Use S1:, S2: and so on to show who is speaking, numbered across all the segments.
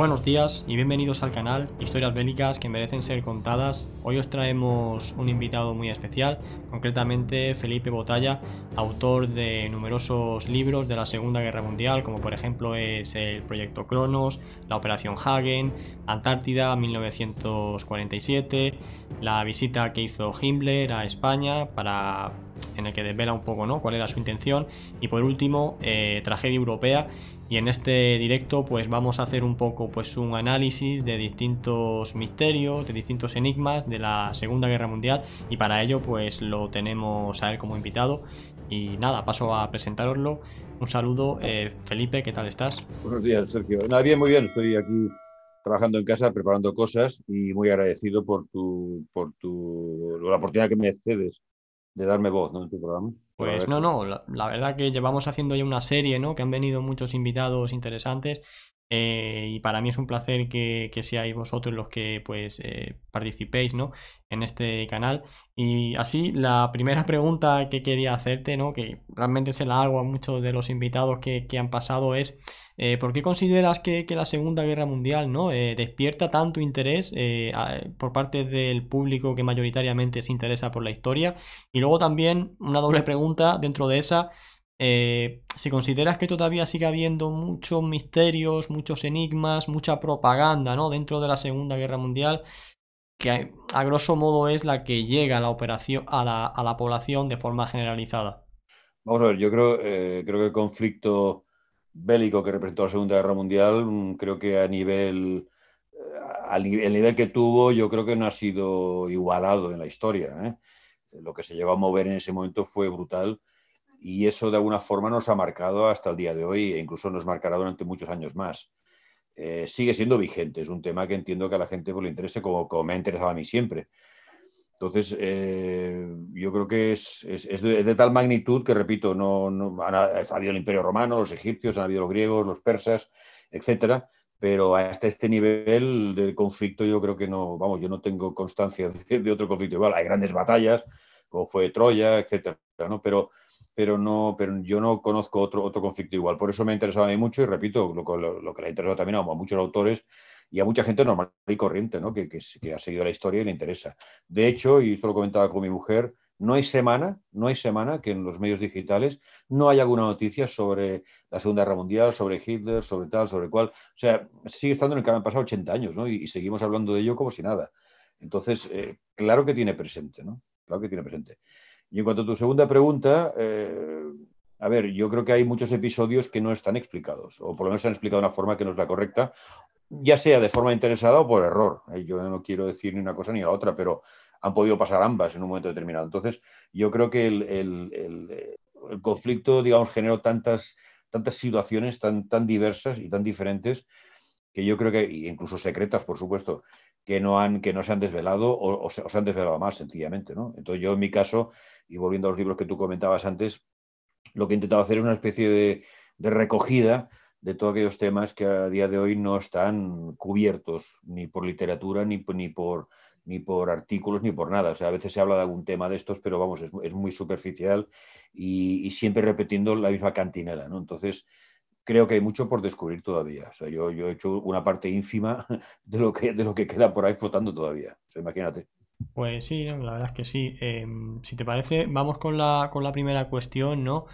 S1: Buenos días y bienvenidos al canal Historias Bélicas que merecen ser contadas. Hoy os traemos un invitado muy especial, concretamente Felipe Botalla, autor de numerosos libros de la Segunda Guerra Mundial, como por ejemplo es el Proyecto Cronos, la Operación Hagen, Antártida 1947, la visita que hizo Himmler a España para en el que desvela un poco ¿no? cuál era su intención. Y por último, eh, tragedia europea. Y en este directo pues vamos a hacer un poco pues un análisis de distintos misterios, de distintos enigmas de la Segunda Guerra Mundial y para ello pues lo tenemos a él como invitado. Y nada, paso a presentaroslo. Un saludo, eh, Felipe, ¿qué tal estás?
S2: Buenos días, Sergio. Nada, bien, muy bien, estoy aquí trabajando en casa, preparando cosas y muy agradecido por tu, por tu la oportunidad que me cedes de darme voz ¿no? en tu programa. Pues no,
S1: no, la, la, verdad que llevamos haciendo ya una serie, ¿no? Que han venido muchos invitados interesantes eh, y para mí es un placer que, seáis vosotros los que pues eh, participéis ¿no? en este canal. Y así, la primera pregunta que quería hacerte, ¿no? que realmente se la hago a muchos de los invitados que, han pasado, es eh, ¿por qué consideras que, la Segunda Guerra Mundial ¿no? despierta tanto interés por parte del público que mayoritariamente se interesa por la historia? Y luego también una doble pregunta dentro de esa. Eh, si consideras que todavía sigue habiendo muchos misterios, muchos enigmas, mucha propaganda dentro de la Segunda Guerra Mundial, que a grosso modo es la que llega a la, operación, a la, a la población de forma generalizada.
S2: Vamos a ver, yo creo, eh, que el conflicto bélico que representó la Segunda Guerra Mundial, mm, creo que a nivel, eh, el nivel que tuvo, yo creo que no ha sido igualado en la historia. Lo que se llegó a mover en ese momento fue brutal y eso de alguna forma nos ha marcado hasta el día de hoy e incluso nos marcará durante muchos años más. Eh, sigue siendo vigente, es un tema que entiendo que a la gente pues, le interese como, como, me ha interesado a mí siempre. Entonces, eh, yo creo que es, es, de, tal magnitud que, repito, no, ha habido el Imperio Romano, los egipcios, han habido los griegos, los persas, etcétera, pero hasta este nivel de conflicto yo creo que no, vamos, yo no tengo constancia de, otro conflicto igual. Hay grandes batallas, como fue Troya, etcétera, ¿no? Pero pero no, pero yo no conozco otro, conflicto igual. Por eso me ha interesado a mí mucho y repito, lo, que le ha interesado también a, muchos autores y a mucha gente normal y corriente, ¿no? Que, ha seguido la historia y le interesa. De hecho, y esto lo comentaba con mi mujer, no hay semana, no hay semana que en los medios digitales no haya alguna noticia sobre la Segunda Guerra Mundial, sobre Hitler, sobre tal, sobre cual. O sea, sigue estando en el que han pasado 80 años, ¿no? Y, seguimos hablando de ello como si nada. Entonces, eh, claro que tiene presente, ¿no? Claro que tiene presente. Y en cuanto a tu segunda pregunta, eh, a ver, yo creo que hay muchos episodios que no están explicados, o por lo menos se han explicado de una forma que no es la correcta, ya sea de forma interesada o por error. Yo no quiero decir ni una cosa ni la otra, pero han podido pasar ambas en un momento determinado. Entonces, yo creo que el, conflicto, digamos, generó tantas, tantas situaciones tan, tan diversas y tan diferentes que yo creo que, incluso secretas, por supuesto, que no, han, que no se han desvelado o, se, han desvelado más, sencillamente. ¿no? Entonces, yo en mi caso, y volviendo a los libros que tú comentabas antes, lo que he intentado hacer es una especie de, recogida de todos aquellos temas que a día de hoy no están cubiertos ni por literatura, ni, ni, por, ni por artículos, ni por nada. O sea, a veces se habla de algún tema de estos, pero vamos, es, muy superficial y, siempre repitiendo la misma cantinela. ¿no? Entonces, creo que hay mucho por descubrir todavía. O sea, yo, he hecho una parte ínfima de lo, que, de lo que queda por ahí flotando todavía. O sea, imagínate.
S1: Pues sí, la verdad es que sí. Em, si te parece, vamos con la, con la primera cuestión, ¿no?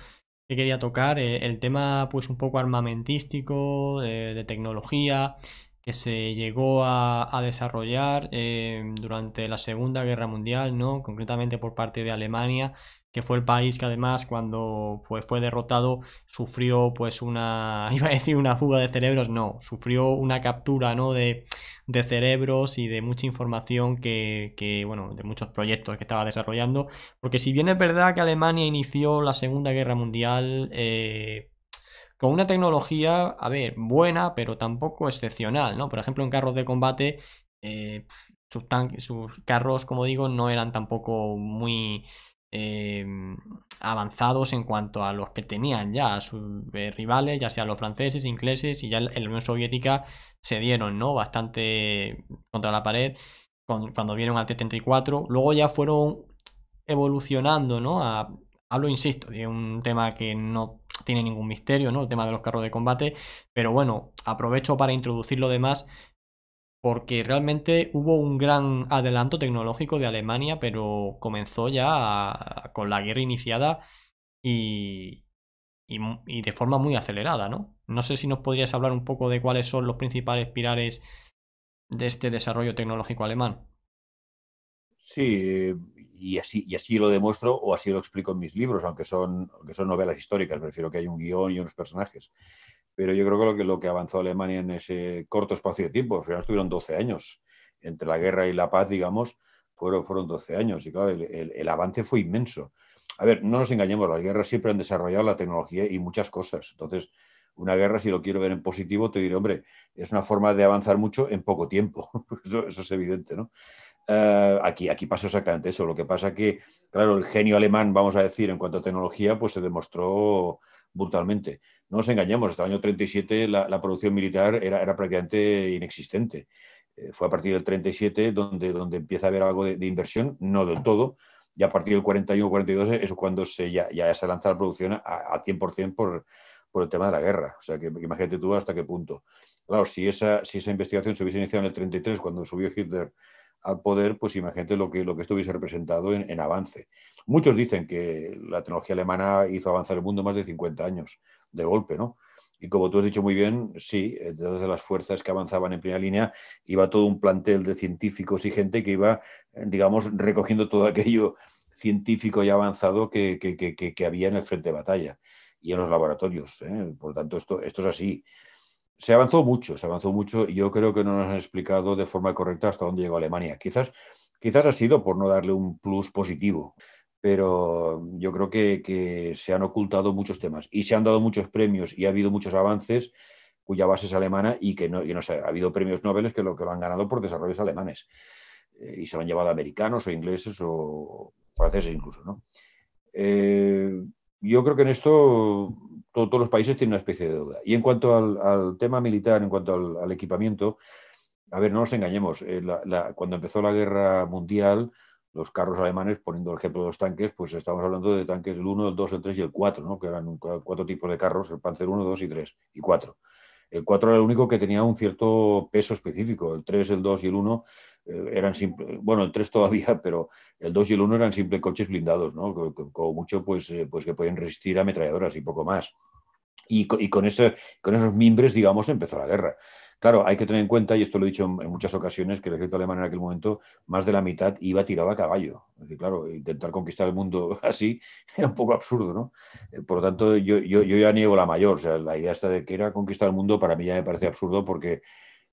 S1: Que quería tocar, eh, el tema pues un poco armamentístico, de tecnología, que se llegó a, a desarrollar em, durante la Segunda Guerra Mundial, ¿no? Concretamente por parte de Alemania, que fue el país que además cuando pues, fue derrotado sufrió pues una, iba a decir una fuga de cerebros, no, sufrió una captura de, cerebros y de mucha información que, bueno, de muchos proyectos que estaba desarrollando, porque si bien es verdad que Alemania inició la Segunda Guerra Mundial, eh, con una tecnología, a ver, buena, pero tampoco excepcional, ¿no? Por ejemplo, en carros de combate, eh, sus, carros, como digo, no eran tampoco muy, Em, avanzados en cuanto a los que tenían ya a sus eh, rivales, ya sean los franceses, ingleses y ya en la Unión Soviética se dieron ¿no? bastante contra la pared cuando vieron al T-34. Luego ya fueron evolucionando, ¿no? hablo, insisto, de un tema que no tiene ningún misterio, ¿no? El tema de los carros de combate. Pero bueno, aprovecho para introducir lo demás porque realmente hubo un gran adelanto tecnológico de Alemania, pero comenzó ya con la guerra iniciada y, de forma muy acelerada, ¿no? No sé si nos podrías hablar un poco de cuáles son los principales pilares de este desarrollo tecnológico alemán.
S2: Sí, y así, y así lo demuestro o así lo explico en mis libros, aunque son, aunque son novelas históricas, prefiero que hay un guión y unos personajes pero yo creo que lo que, lo que avanzó Alemania en ese corto espacio de tiempo, al final estuvieron 12 años, entre la guerra y la paz, digamos, fueron, fueron 12 años y claro, el, el, avance fue inmenso. A ver, no nos engañemos, las guerras siempre han desarrollado la tecnología y muchas cosas. Entonces, una guerra, si lo quiero ver en positivo, te diré, hombre, es una forma de avanzar mucho en poco tiempo. Pues eso, es evidente, ¿no? Eh, aquí, aquí pasó exactamente eso. Lo que pasa que, claro, el genio alemán, vamos a decir, en cuanto a tecnología, pues se demostró brutalmente. No nos engañemos, hasta el año 37 la, producción militar era, era prácticamente inexistente. Eh, fue a partir del 37 donde, donde empieza a haber algo de, inversión, no del todo, y a partir del 41-42 es cuando se, ya, se lanza la producción al 100% por, por el tema de la guerra. O sea, que imagínate tú hasta qué punto. Claro, si esa, si esa investigación se hubiese iniciado en el 33, cuando subió Hitler al poder, pues imagínate lo que, lo que esto hubiese representado en, avance. Muchos dicen que la tecnología alemana hizo avanzar el mundo más de 50 años de golpe, ¿no? Y como tú has dicho muy bien, sí, eh, detrás de las fuerzas que avanzaban en primera línea iba todo un plantel de científicos y gente que iba, eh, digamos, recogiendo todo aquello científico y avanzado que, había en el frente de batalla y en los laboratorios. ¿eh? Por tanto, esto, esto es así. Se avanzó mucho, se avanzó mucho y yo creo que no nos han explicado de forma correcta hasta dónde llegó Alemania. Quizás, quizás ha sido por no darle un plus positivo, pero yo creo que, se han ocultado muchos temas y se han dado muchos premios y ha habido muchos avances cuya base es alemana y que no, y no sé, ha habido premios Nobel que lo, que han ganado por desarrollos alemanes eh, y se lo han llevado americanos o ingleses o franceses incluso, ¿no? Eh, yo creo que en esto todos los países tienen una especie de deuda. Y en cuanto al, tema militar, en cuanto al, equipamiento, a ver, no nos engañemos, eh, cuando empezó la guerra mundial, los carros alemanes, poniendo el ejemplo de los tanques, pues estamos hablando de tanques el 1, el 2, el 3 y el 4, que eran cuatro tipos de carros, el Panzer 1, 2 y 3 y 4. El 4 era el único que tenía un cierto peso específico, el 3, el 2 y el 1 eh, eran simple, bueno, el 3 todavía, pero el 2 y el 1 eran simple coches blindados, ¿no? Como mucho, pues, eh, pues que pueden resistir ametralladoras y poco más. Y con, esos mimbres, digamos, empezó la guerra. Claro, hay que tener en cuenta, y esto lo he dicho en, muchas ocasiones, que el ejército alemán en aquel momento más de la mitad iba tirado a caballo. claro, intentar conquistar el mundo así era un poco absurdo, ¿no? Eh, por lo tanto, yo, yo, yo, ya niego la mayor. O sea, la idea esta de que era conquistar el mundo para mí ya me parece absurdo porque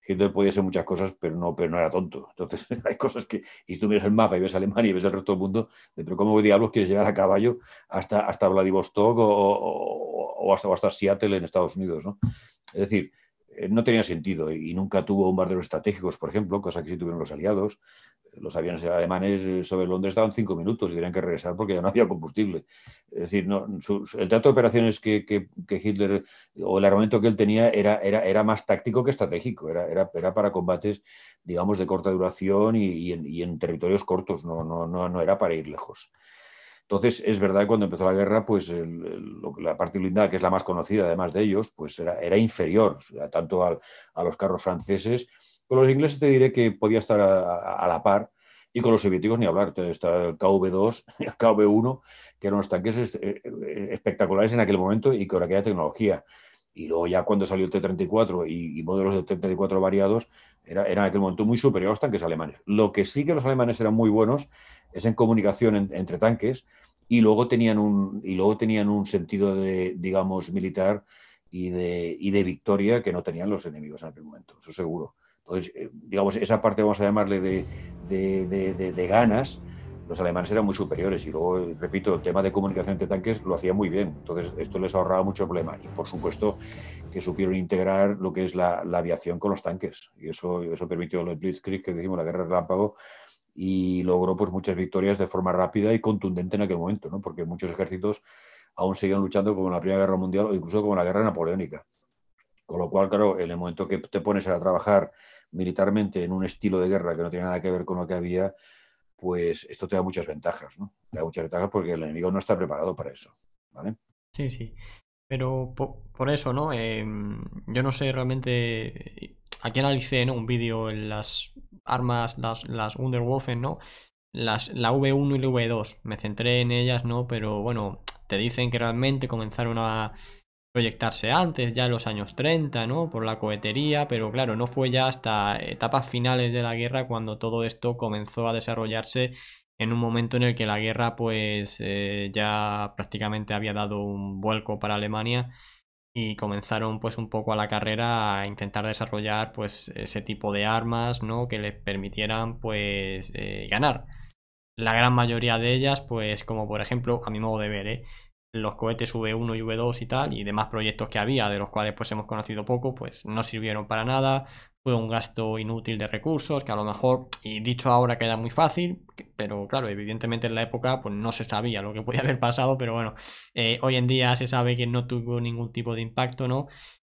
S2: Hitler podía ser muchas cosas, pero no, pero no era tonto. Entonces, hay cosas que, y tú miras el mapa y ves Alemania y ves el resto del mundo, pero ¿cómo diablos quieres llegar a caballo hasta, hasta Vladivostok o, hasta, hasta Seattle en Estados Unidos? Es decir, eh, no tenía sentido y nunca tuvo bombarderos estratégicos, por ejemplo, cosa que sí tuvieron los aliados los aviones alemanes eh, sobre Londres estaban cinco minutos y tenían que regresar porque ya no había combustible. Es decir, no, el trato de operaciones que, Hitler eh, o el armamento que él tenía era, era, era más táctico que estratégico, era, era, para combates, digamos, de corta duración y, en, territorios cortos, no, no, no, no era para ir lejos. Entonces, es verdad que cuando empezó la guerra, pues la parte blindada, que es la más conocida además de ellos, pues era, era inferior tanto a, los carros franceses. Con los ingleses te diré que podía estar a, a la par, y con los soviéticos ni hablar. Está el KV-2, el KV-1, que eran unos tanques eh, eh, espectaculares en aquel momento y con aquella tecnología. Y luego ya cuando salió el T-34 y, modelos de T-34 variados, era, eran en aquel momento muy superiores a los tanques alemanes. Lo que sí que los alemanes eran muy buenos es en comunicación entre tanques y luego tenían un, y luego tenían un sentido de, digamos, militar y de, y de victoria que no tenían los enemigos en aquel momento, eso seguro. Entonces, eh, digamos, esa parte vamos a llamarle de, ganas, los alemanes eran muy superiores y luego, repito, el tema de comunicación entre tanques lo hacía muy bien, entonces esto les ahorraba mucho problema y por supuesto que supieron integrar lo que es la, aviación con los tanques y eso, eso permitió el Blitzkrieg, que decimos la guerra relámpago, y logró pues muchas victorias de forma rápida y contundente en aquel momento, ¿no? porque muchos ejércitos aún seguían luchando como en la Primera Guerra Mundial o incluso como en la Guerra Napoleónica. Con lo cual, claro, en el momento que te pones a trabajar militarmente en un estilo de guerra que no tiene nada que ver con lo que había, pues esto te da muchas ventajas, ¿no? Te da muchas ventajas porque el enemigo no está preparado para eso,
S1: ¿vale? Sí, sí. Pero por eso, ¿no? Em, yo no sé realmente... Aquí analicé ¿no? un vídeo en las armas, las, las ¿no? Las, la V1 y la V2. Me centré en ellas, ¿no? Pero bueno, te dicen que realmente comenzaron a proyectarse antes, ya en los años 30, ¿no? Por la cohetería, pero claro, no fue ya hasta etapas finales de la guerra cuando todo esto comenzó a desarrollarse en un momento en el que la guerra pues eh, ya prácticamente había dado un vuelco para Alemania y comenzaron pues un poco a la carrera a intentar desarrollar pues ese tipo de armas, ¿no? Que les permitieran pues eh, ganar. La gran mayoría de ellas, pues como por ejemplo, a mi modo de ver, ¿eh? los cohetes V1 y V2 y tal, y demás proyectos que había, de los cuales pues hemos conocido poco, pues no sirvieron para nada, fue un gasto inútil de recursos, que a lo mejor, y dicho ahora queda muy fácil, pero claro, evidentemente en la época pues no se sabía lo que podía haber pasado, pero bueno, eh, hoy en día se sabe que no tuvo ningún tipo de impacto, ¿no?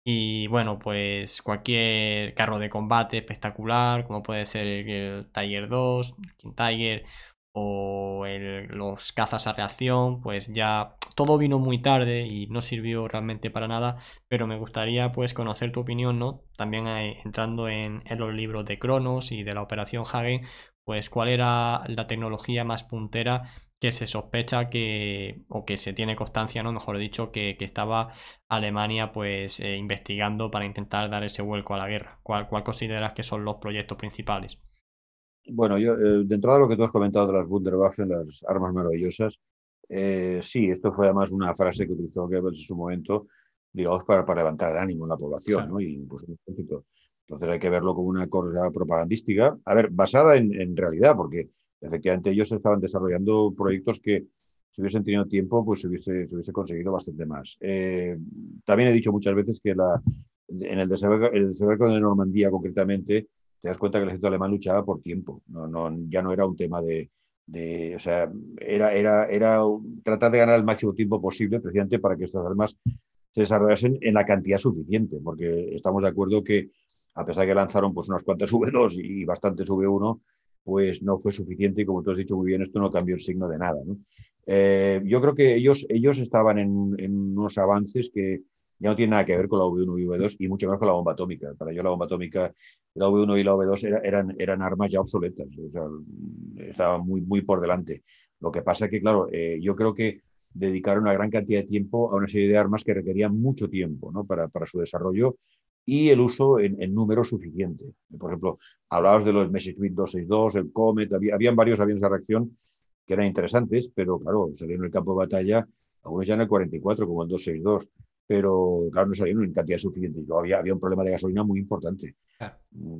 S1: Y bueno, pues cualquier carro de combate espectacular, como puede ser el Tiger 2, King Tiger o los cazas a reacción, pues ya todo vino muy tarde y no sirvió realmente para nada, pero me gustaría pues conocer tu opinión, ¿no? También eh, entrando en, los libros de Cronos y de la Operación Hagen, pues cuál era la tecnología más puntera que se sospecha que, o que se tiene constancia, ¿no? Mejor dicho, que, estaba Alemania pues eh, investigando para intentar dar ese vuelco a la guerra. ¿Cuál, consideras que son los proyectos principales?
S2: Bueno, yo, dentro eh, de lo que tú has comentado de las Wunderwaffen, las armas maravillosas, eh, sí, esto fue además una frase que utilizó Goebbels en su momento, digamos, para, para levantar el ánimo en la población, ¿no? Y pues, Entonces hay que verlo como una cosa propagandística, a ver, basada en, realidad, porque efectivamente ellos estaban desarrollando proyectos que si hubiesen tenido tiempo, pues se hubiese, conseguido bastante más. Eh, también he dicho muchas veces que en el desarrollo de Normandía concretamente, te das cuenta que el ejército alemán luchaba por tiempo, no, ya no era un tema de, de, o sea, era, era, era tratar de ganar el máximo tiempo posible precisamente para que estas armas se desarrollasen en la cantidad suficiente, porque estamos de acuerdo que a pesar de que lanzaron pues, unas cuantas V2 y bastantes V1, pues no fue suficiente y como tú has dicho muy bien, esto no cambió el signo de nada. Eh, yo creo que ellos, ellos estaban en unos avances que ya no tiene nada que ver con la V1 y V2 y mucho menos con la bomba atómica. Para yo la bomba atómica, la V1 y la V2 eran, eran armas ya obsoletas, o estaban muy, muy por delante. Lo que pasa es que, claro, eh, yo creo que dedicaron una gran cantidad de tiempo a una serie de armas que requerían mucho tiempo ¿no? para, para su desarrollo y el uso en, número suficiente. Por ejemplo, hablabas de los Messerschmitt 262, el Comet, había, habían varios aviones de reacción que eran interesantes, pero claro, salieron en el campo de batalla, algunos ya en el 44, como el 262, pero claro, no salieron en cantidad suficiente. y había, había un problema de gasolina muy importante.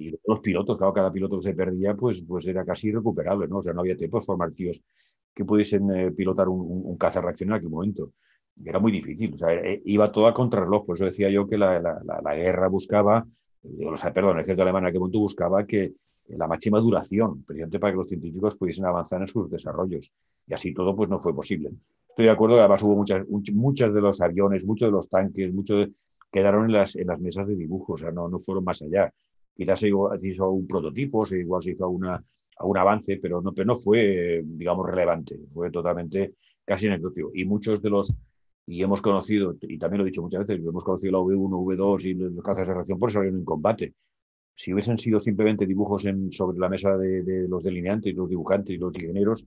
S2: Y los pilotos, claro, cada piloto que se perdía, pues, pues era casi irrecuperable, ¿no? O sea, no había tiempo de formar tíos que pudiesen eh, pilotar un, un, caza reacción en aquel momento. Era muy difícil, o sea, eh, iba todo a contrarreloj, por eso decía yo que la, la, guerra buscaba, eh, o sea, perdón, el ejército alemán en aquel momento buscaba que la máxima duración, precisamente para que los científicos pudiesen avanzar en sus desarrollos. Y así todo, pues no fue posible estoy de acuerdo que además hubo muchas, muchas de los aviones, muchos de los tanques, muchos quedaron en las, en las mesas de dibujo, o sea, no, no fueron más allá. Quizás se, hizo un prototipo, se igual se hizo una, un avance, pero no, pero no fue, digamos, relevante, fue totalmente casi anecdótico. Y muchos de los, y hemos conocido, y también lo he dicho muchas veces, hemos conocido la V1, V2 y los cazas de reacción por salieron en combate. Si hubiesen sido simplemente dibujos en, sobre la mesa de, de los delineantes, los dibujantes y los ingenieros,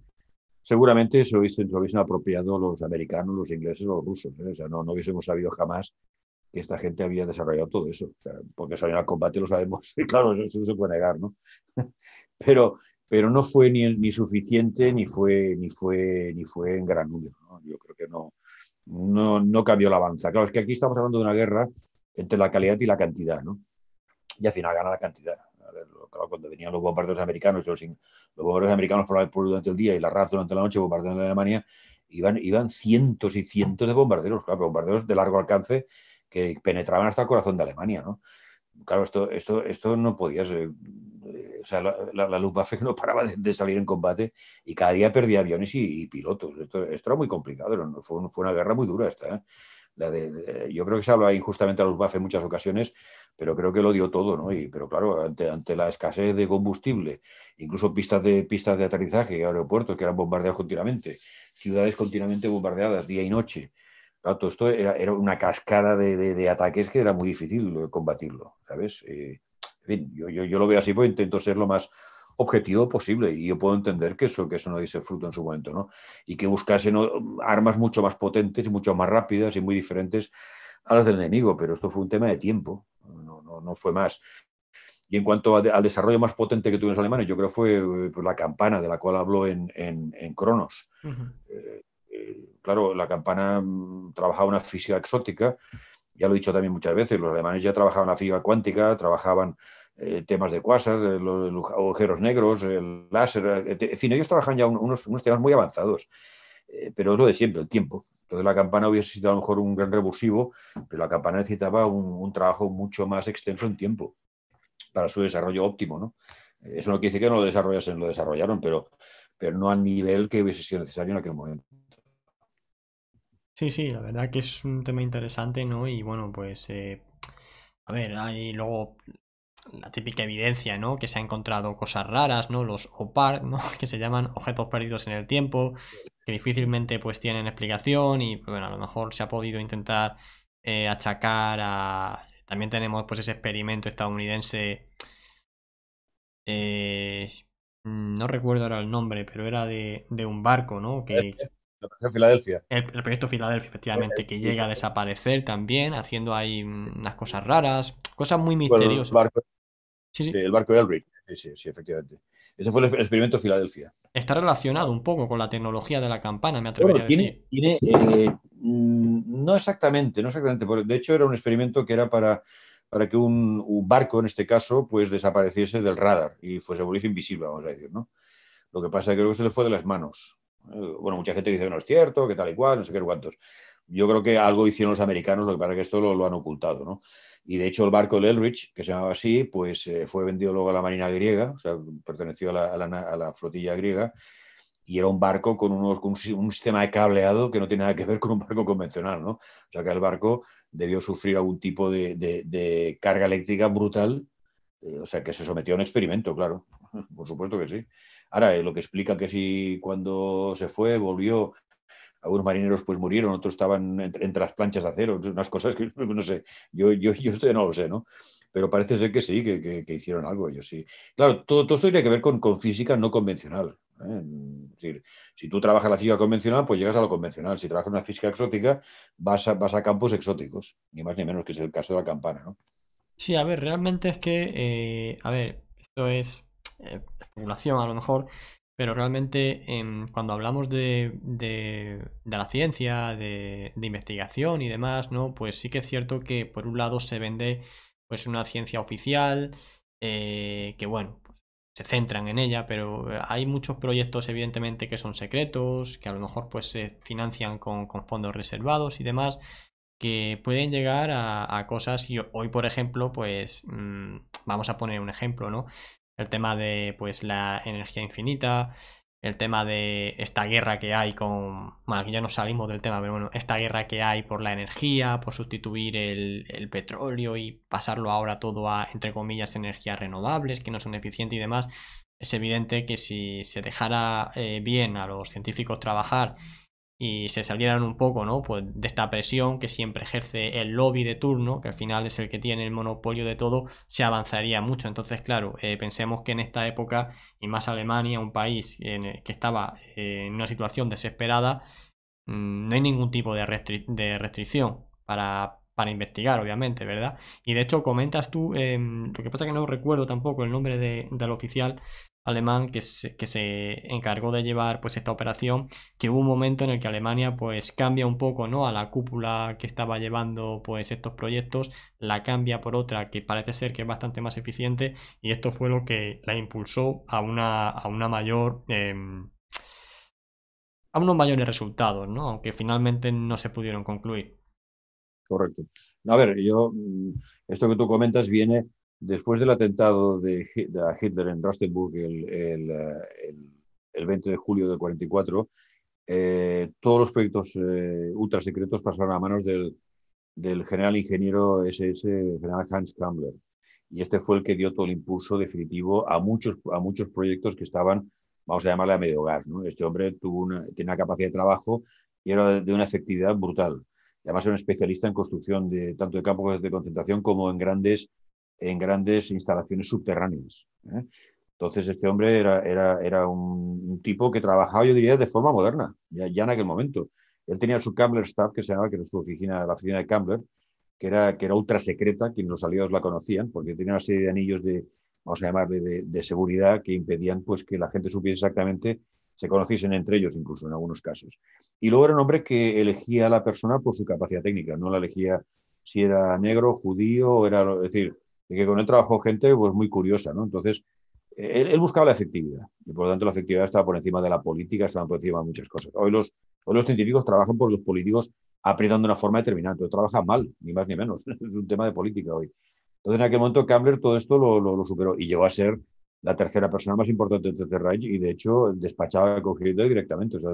S2: seguramente se hubiesen, lo apropiado los americanos, los ingleses, los rusos. ¿eh? O sea, no, hubiésemos sabido jamás que esta gente había desarrollado todo eso. porque salió al combate lo sabemos, claro, eso, no se puede negar, ¿no? pero, pero no fue ni, ni suficiente, ni fue, ni, fue, ni fue en gran número. Yo creo que no, no, no cambió la avanza. Claro, es que aquí estamos hablando de una guerra entre la calidad y la cantidad, ¿no? Y al final gana la cantidad cuando venían los bombarderos americanos, los, bombarderos americanos por, durante el día y la RAF durante la noche de Alemania, iban, iban cientos y cientos de bombarderos, claro, bombarderos de largo alcance que penetraban hasta el corazón de Alemania, ¿no? Claro, esto, esto, esto no podía ser. Eh, o sea, la, Luftwaffe no paraba de, salir en combate y cada día perdía aviones y, pilotos. Esto, esto, era muy complicado, fue, una guerra muy dura esta. ¿eh? Eh, yo creo que se habla injustamente a Luftwaffe en muchas ocasiones pero creo que lo dio todo, ¿no? pero claro, ante, la escasez de combustible, incluso pistas de, pistas de aterrizaje, aeropuertos que eran bombardeados continuamente, ciudades continuamente bombardeadas día y noche, todo esto era, una cascada de, ataques que era muy difícil combatirlo, ¿sabes? Eh, yo, lo veo así, pues intento ser lo más objetivo posible y yo puedo entender que eso, que eso no dice fruto en su momento, ¿no? Y que buscasen armas mucho más potentes mucho más rápidas y muy diferentes a las del enemigo, pero esto fue un tema de tiempo, no, no, fue más. Y en cuanto al desarrollo más potente que tuvieron los alemanes, yo creo que fue eh, pues, la campana de la cual habló en, Cronos. Eh, eh, claro, la campana mm, trabajaba una física exótica, ya lo he dicho también muchas veces, los alemanes ya trabajaban la física cuántica, trabajaban temas de cuasas, los, agujeros negros, el láser, en fin, ellos trabajan ya unos, unos, temas muy avanzados, pero es lo de siempre, el tiempo. Entonces la campana hubiese sido a lo mejor un gran revulsivo, pero la campana necesitaba un, trabajo mucho más extenso en tiempo para su desarrollo óptimo, ¿no? Eso no quiere decir que no lo desarrollasen, lo desarrollaron, pero, pero no al nivel que hubiese sido necesario en aquel momento.
S1: Sí, sí, la verdad que es un tema interesante, ¿no? Y bueno, pues eh, a ver, ahí luego la típica evidencia, ¿no? Que se ha encontrado cosas raras, ¿no? Los OPAR, ¿no? Que se llaman objetos perdidos en el tiempo, que difícilmente pues tienen explicación y pues, bueno, a lo mejor se ha podido intentar eh, achacar a... También tenemos pues ese experimento estadounidense... Eh, no recuerdo ahora el nombre, pero era de, un barco, ¿no? Que, este, el proyecto Filadelfia. El, proyecto Filadelfia, efectivamente, que llega a desaparecer también, haciendo ahí unas cosas raras, cosas muy misteriosas. El
S2: barco de Elric. Sí, sí, efectivamente. Ese fue el experimento de Filadelfia.
S1: Está relacionado un poco con la tecnología de la campana, me atrevería a decir.
S2: Eh, mm, no exactamente, no exactamente. De hecho, era un experimento que era para, para que un, barco, en este caso, pues desapareciese del radar y fuese volviese invisible, vamos a decir, ¿no? Lo que pasa es que creo que se le fue de las manos. Eh, bueno, mucha gente dice que no es cierto, que tal y cual, no sé qué cuántos. Yo creo que algo hicieron los americanos, lo que pasa es que esto lo, lo han ocultado, ¿no? Y de hecho el barco del Elrich, que se llamaba así, pues eh, fue vendido luego a la Marina griega, o sea, perteneció a la, flotilla griega, y era un barco con, unos, un sistema de cableado que no tiene nada que ver con un barco convencional, ¿no? O sea, que el barco debió sufrir algún tipo de, carga eléctrica brutal, eh, o sea, que se sometió a un experimento, claro, por supuesto que sí. Ahora, eh, lo que explica que si cuando se fue volvió algunos marineros pues murieron, otros estaban entre, las planchas de acero, unas cosas que no sé, yo, yo, yo no lo sé, ¿no? Pero parece ser que sí, que, hicieron algo ellos, sí. Claro, todo, todo esto tiene que ver con, con física no convencional. ¿eh? Es decir, si tú trabajas la física convencional, pues llegas a lo convencional. Si trabajas una física exótica, vas a, vas a campos exóticos, ni más ni menos que es el caso de la campana, ¿no?
S1: Sí, a ver, realmente es que, eh, a ver, esto es eh, especulación a lo mejor, pero realmente em, cuando hablamos de, de, la ciencia, de, investigación y demás, ¿no? Pues sí que es cierto que por un lado se vende pues una ciencia oficial, eh, que bueno, pues, se centran en ella, pero eh, hay muchos proyectos evidentemente que son secretos, que a lo mejor pues se financian con, fondos reservados y demás, que pueden llegar a, cosas y hoy por ejemplo pues mm, vamos a poner un ejemplo, ¿no? el tema de pues la energía infinita, el tema de esta guerra que hay con... Bueno, aquí ya no salimos del tema, pero bueno, esta guerra que hay por la energía, por sustituir el, petróleo y pasarlo ahora todo a, entre comillas, energías renovables que no son eficientes y demás, es evidente que si se dejara eh, bien a los científicos trabajar y se salieran un poco ¿no? pues de esta presión que siempre ejerce el lobby de turno, que al final es el que tiene el monopolio de todo, se avanzaría mucho. Entonces, claro, eh, pensemos que en esta época, y más Alemania, un país que estaba eh, en una situación desesperada, mm, no hay ningún tipo de restricción para para investigar, obviamente, ¿verdad? Y de hecho comentas tú, em, lo que pasa que no recuerdo tampoco el nombre del oficial alemán que se, que se encargó de llevar pues esta operación, que hubo un momento en el que Alemania pues cambia un poco, ¿no? A la cúpula que estaba llevando pues estos proyectos, la cambia por otra que parece ser que es bastante más eficiente y esto fue lo que la impulsó a una, a una mayor... Em, a unos mayores resultados, ¿no? Aunque finalmente no se pudieron concluir
S2: correcto. A ver, yo, mm, esto que tú comentas viene después del atentado de, Hitler en Rastenburg el, 20 eh, de julio del 44. Eh, todos los proyectos eh, ultra secretos pasaron a manos del, general ingeniero SS, general Hans Kammler, Y este fue el que dio todo el impulso definitivo a muchos, a muchos proyectos que estaban, vamos a llamarle a medio gas. ¿no? Este hombre tuvo una, tiene una capacidad de trabajo y era de una efectividad brutal además era un especialista en construcción de tanto de campos de concentración como en grandes, en grandes instalaciones subterráneas. ¿eh? Entonces, este hombre era, era, era un, tipo que trabajaba, yo diría, de forma moderna, ya, ya en aquel momento. Él tenía su Campbell Staff, que se llamaba, que era su oficina, la oficina de Campbell, que era, que era ultra secreta, que los aliados la conocían, porque tenía una serie de anillos de, vamos a de, seguridad que impedían pues, que la gente supiese exactamente se conociesen entre ellos incluso en algunos casos. Y luego era un hombre que elegía a la persona por su capacidad técnica, no la elegía si era negro, judío, era, es decir, que con él trabajó gente pues, muy curiosa, ¿no? Entonces, él, buscaba la efectividad y por lo tanto la efectividad estaba por encima de la política, estaba por encima de muchas cosas. Hoy los, los científicos trabajan por los políticos apretando de una forma determinante, trabajan mal, ni más ni menos, es un tema de política hoy. Entonces en aquel momento Campbell todo esto lo superó y llegó a ser la tercera persona más importante de Tercer Reich y de hecho despachaba a Hitler directamente. O sea,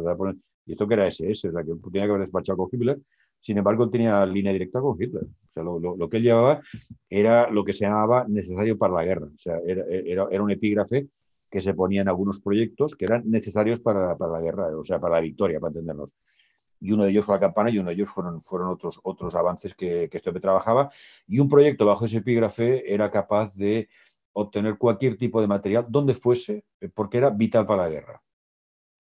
S2: y esto que era SS, o que tenía que haber despachado con Hitler, sin embargo tenía línea directa con Hitler. O sea, lo, lo, lo, que él llevaba era lo que se llamaba necesario para la guerra. O sea, era, era, era un epígrafe que se ponía en algunos proyectos que eran necesarios para, para, la guerra, o sea, para la victoria, para entendernos. Y uno de ellos fue la campana y uno de ellos fueron, fueron otros, otros avances que, que este hombre trabajaba. Y un proyecto bajo ese epígrafe era capaz de obtener cualquier tipo de material, donde fuese, eh, porque era vital para la guerra.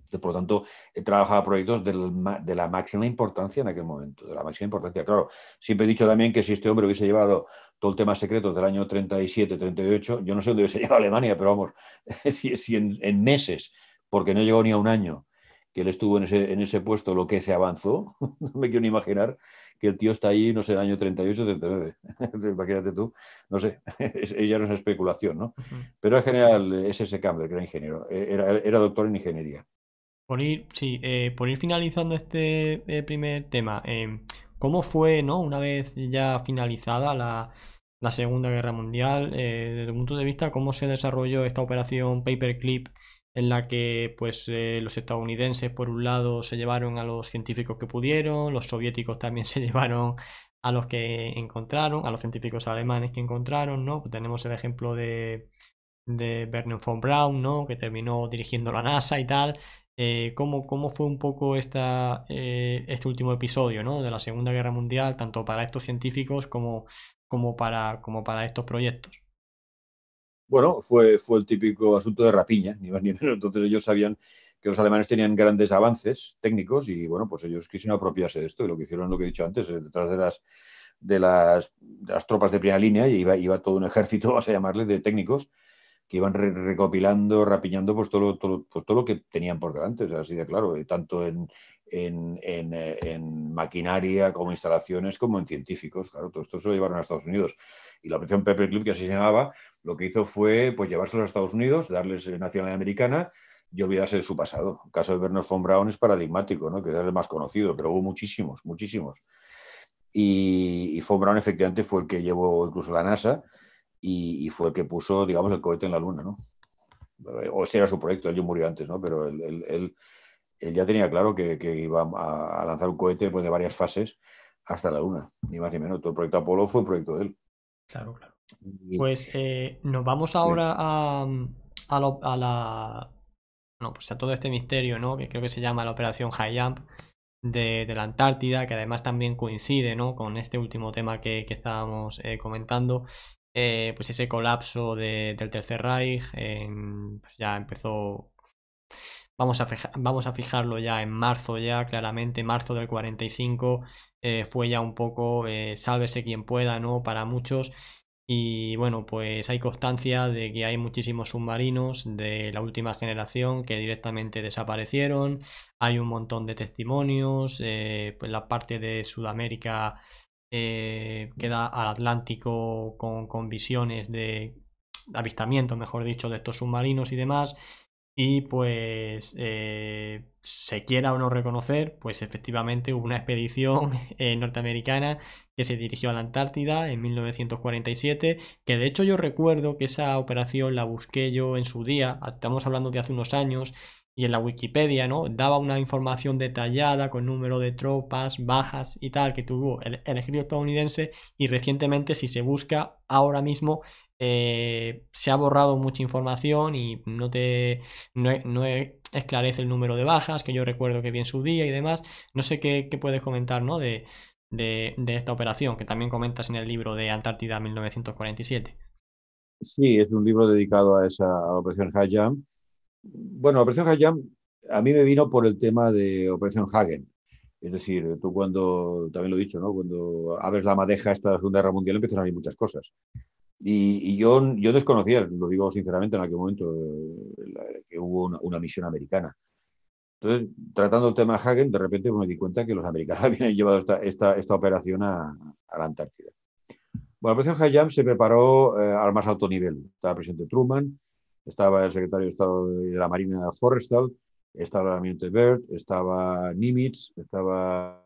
S2: Por lo tanto, trabajaba proyectos de la máxima importancia en aquel momento, de la máxima importancia. Claro, siempre he dicho también que si este hombre hubiese llevado todo el tema secreto del año 37, 38, yo no sé dónde hubiese llegado Alemania, pero vamos, si, en, meses, porque no llegó ni a un año que él estuvo en ese, en ese puesto, lo que se avanzó, no me quiero ni imaginar que el tío está ahí, no sé, el año 38, 39. Imagínate tú, no sé, ella no es especulación, ¿no? Pero en general es ese Campbell, que era ingeniero, eh, era, doctor en ingeniería.
S1: Por ir, sí, eh, por ir finalizando este eh, primer tema, em, ¿cómo fue, ¿no? Una vez ya finalizada la, la Segunda Guerra Mundial, desde el punto de vista, ¿cómo se desarrolló esta operación Paperclip en la que pues eh, los estadounidenses por un lado se llevaron a los científicos que pudieron, los soviéticos también se llevaron a los que encontraron, a los científicos alemanes que encontraron, ¿no? Pues tenemos el ejemplo de, de von Braun, Que terminó dirigiendo la NASA y tal. Eh, ¿cómo, fue un poco esta, eh, este último episodio, De la Segunda Guerra Mundial, tanto para estos científicos como, como, para, como para estos proyectos
S2: bueno, fue, fue el típico asunto de rapiña, ni más ni menos. Entonces ellos sabían que los alemanes tenían grandes avances técnicos y bueno, pues ellos quisieron apropiarse de esto y lo que hicieron, lo que he dicho antes, eh, detrás de las, de las, tropas de primera línea y iba, todo un ejército, vas a llamarle, de técnicos que iban recopilando, rapiñando pues todo, pues todo lo que tenían por delante, así de claro, eh, tanto en, en, en, eh, en, maquinaria como instalaciones como en científicos, claro, todo esto se lo llevaron a Estados Unidos. Y la operación Club que así se llamaba, lo que hizo fue pues, llevárselos a Estados Unidos, darles eh, nacionalidad americana y olvidarse de su pasado. El caso de Bernard von Braun es paradigmático, ¿no? que es el más conocido, pero hubo muchísimos, muchísimos. Y, y von Braun efectivamente fue el que llevó incluso la NASA y, fue el que puso, digamos, el cohete en la Luna. ¿no? O ese era su proyecto, él ya murió antes, ¿no? pero él, ya tenía claro que, iba a, lanzar un cohete pues, de varias fases hasta la Luna, ni más ni menos. Todo el proyecto Apolo fue un proyecto de él. Claro, claro.
S1: Pues eh, nos vamos ahora mm, a, la. No, pues a todo este misterio, ¿no? Que creo que se llama la Operación High Jump de, la Antártida, que además también coincide, ¿no? Con este último tema que, estábamos eh, comentando. Eh, pues ese colapso del Tercer Reich pues ya empezó. Vamos a, vamos a fijarlo ya en marzo, ya claramente, marzo del 45 fue ya un poco sálvese quien pueda, ¿no? Para muchos. Y bueno, pues hay constancia de que hay muchísimos submarinos de la última generación que directamente desaparecieron. Hay un montón de testimonios. Eh, pues la parte de Sudamérica eh, queda al Atlántico con, visiones de avistamiento mejor dicho, de estos submarinos y demás. Y pues eh, se quiera o no reconocer, pues efectivamente hubo una expedición norteamericana que se dirigió a la Antártida en 1947, que de hecho yo recuerdo que esa operación la busqué yo en su día, estamos hablando de hace unos años, y en la Wikipedia, ¿no? Daba una información detallada con número de tropas, bajas y tal que tuvo el, ejército estadounidense y recientemente si se busca ahora mismo eh, se ha borrado mucha información y no te no, esclarece el número de bajas que yo recuerdo que vi en su día y demás. No sé qué, qué puedes comentar, ¿no? De, de, esta operación, que también comentas en el libro de Antártida 1947.
S2: Sí, es un libro dedicado a esa operación Hajam. Bueno, la operación Hajam a mí me vino por el tema de operación Hagen. Es decir, tú cuando, también lo he dicho, ¿no? cuando abres la madeja esta Segunda Guerra Mundial empiezan a haber muchas cosas. Y, yo, yo desconocía, lo digo sinceramente, en aquel momento eh, que hubo una, misión americana. Entonces, tratando el tema Hagen, de repente me di cuenta que los americanos habían llevado esta, operación a, la Antártida. Bueno, la operación Hayam se preparó eh, al más alto nivel. Estaba el presidente Truman, estaba el secretario de Estado de la Marina Forrestal, estaba el ambiente Bert, estaba Nimitz, estaba...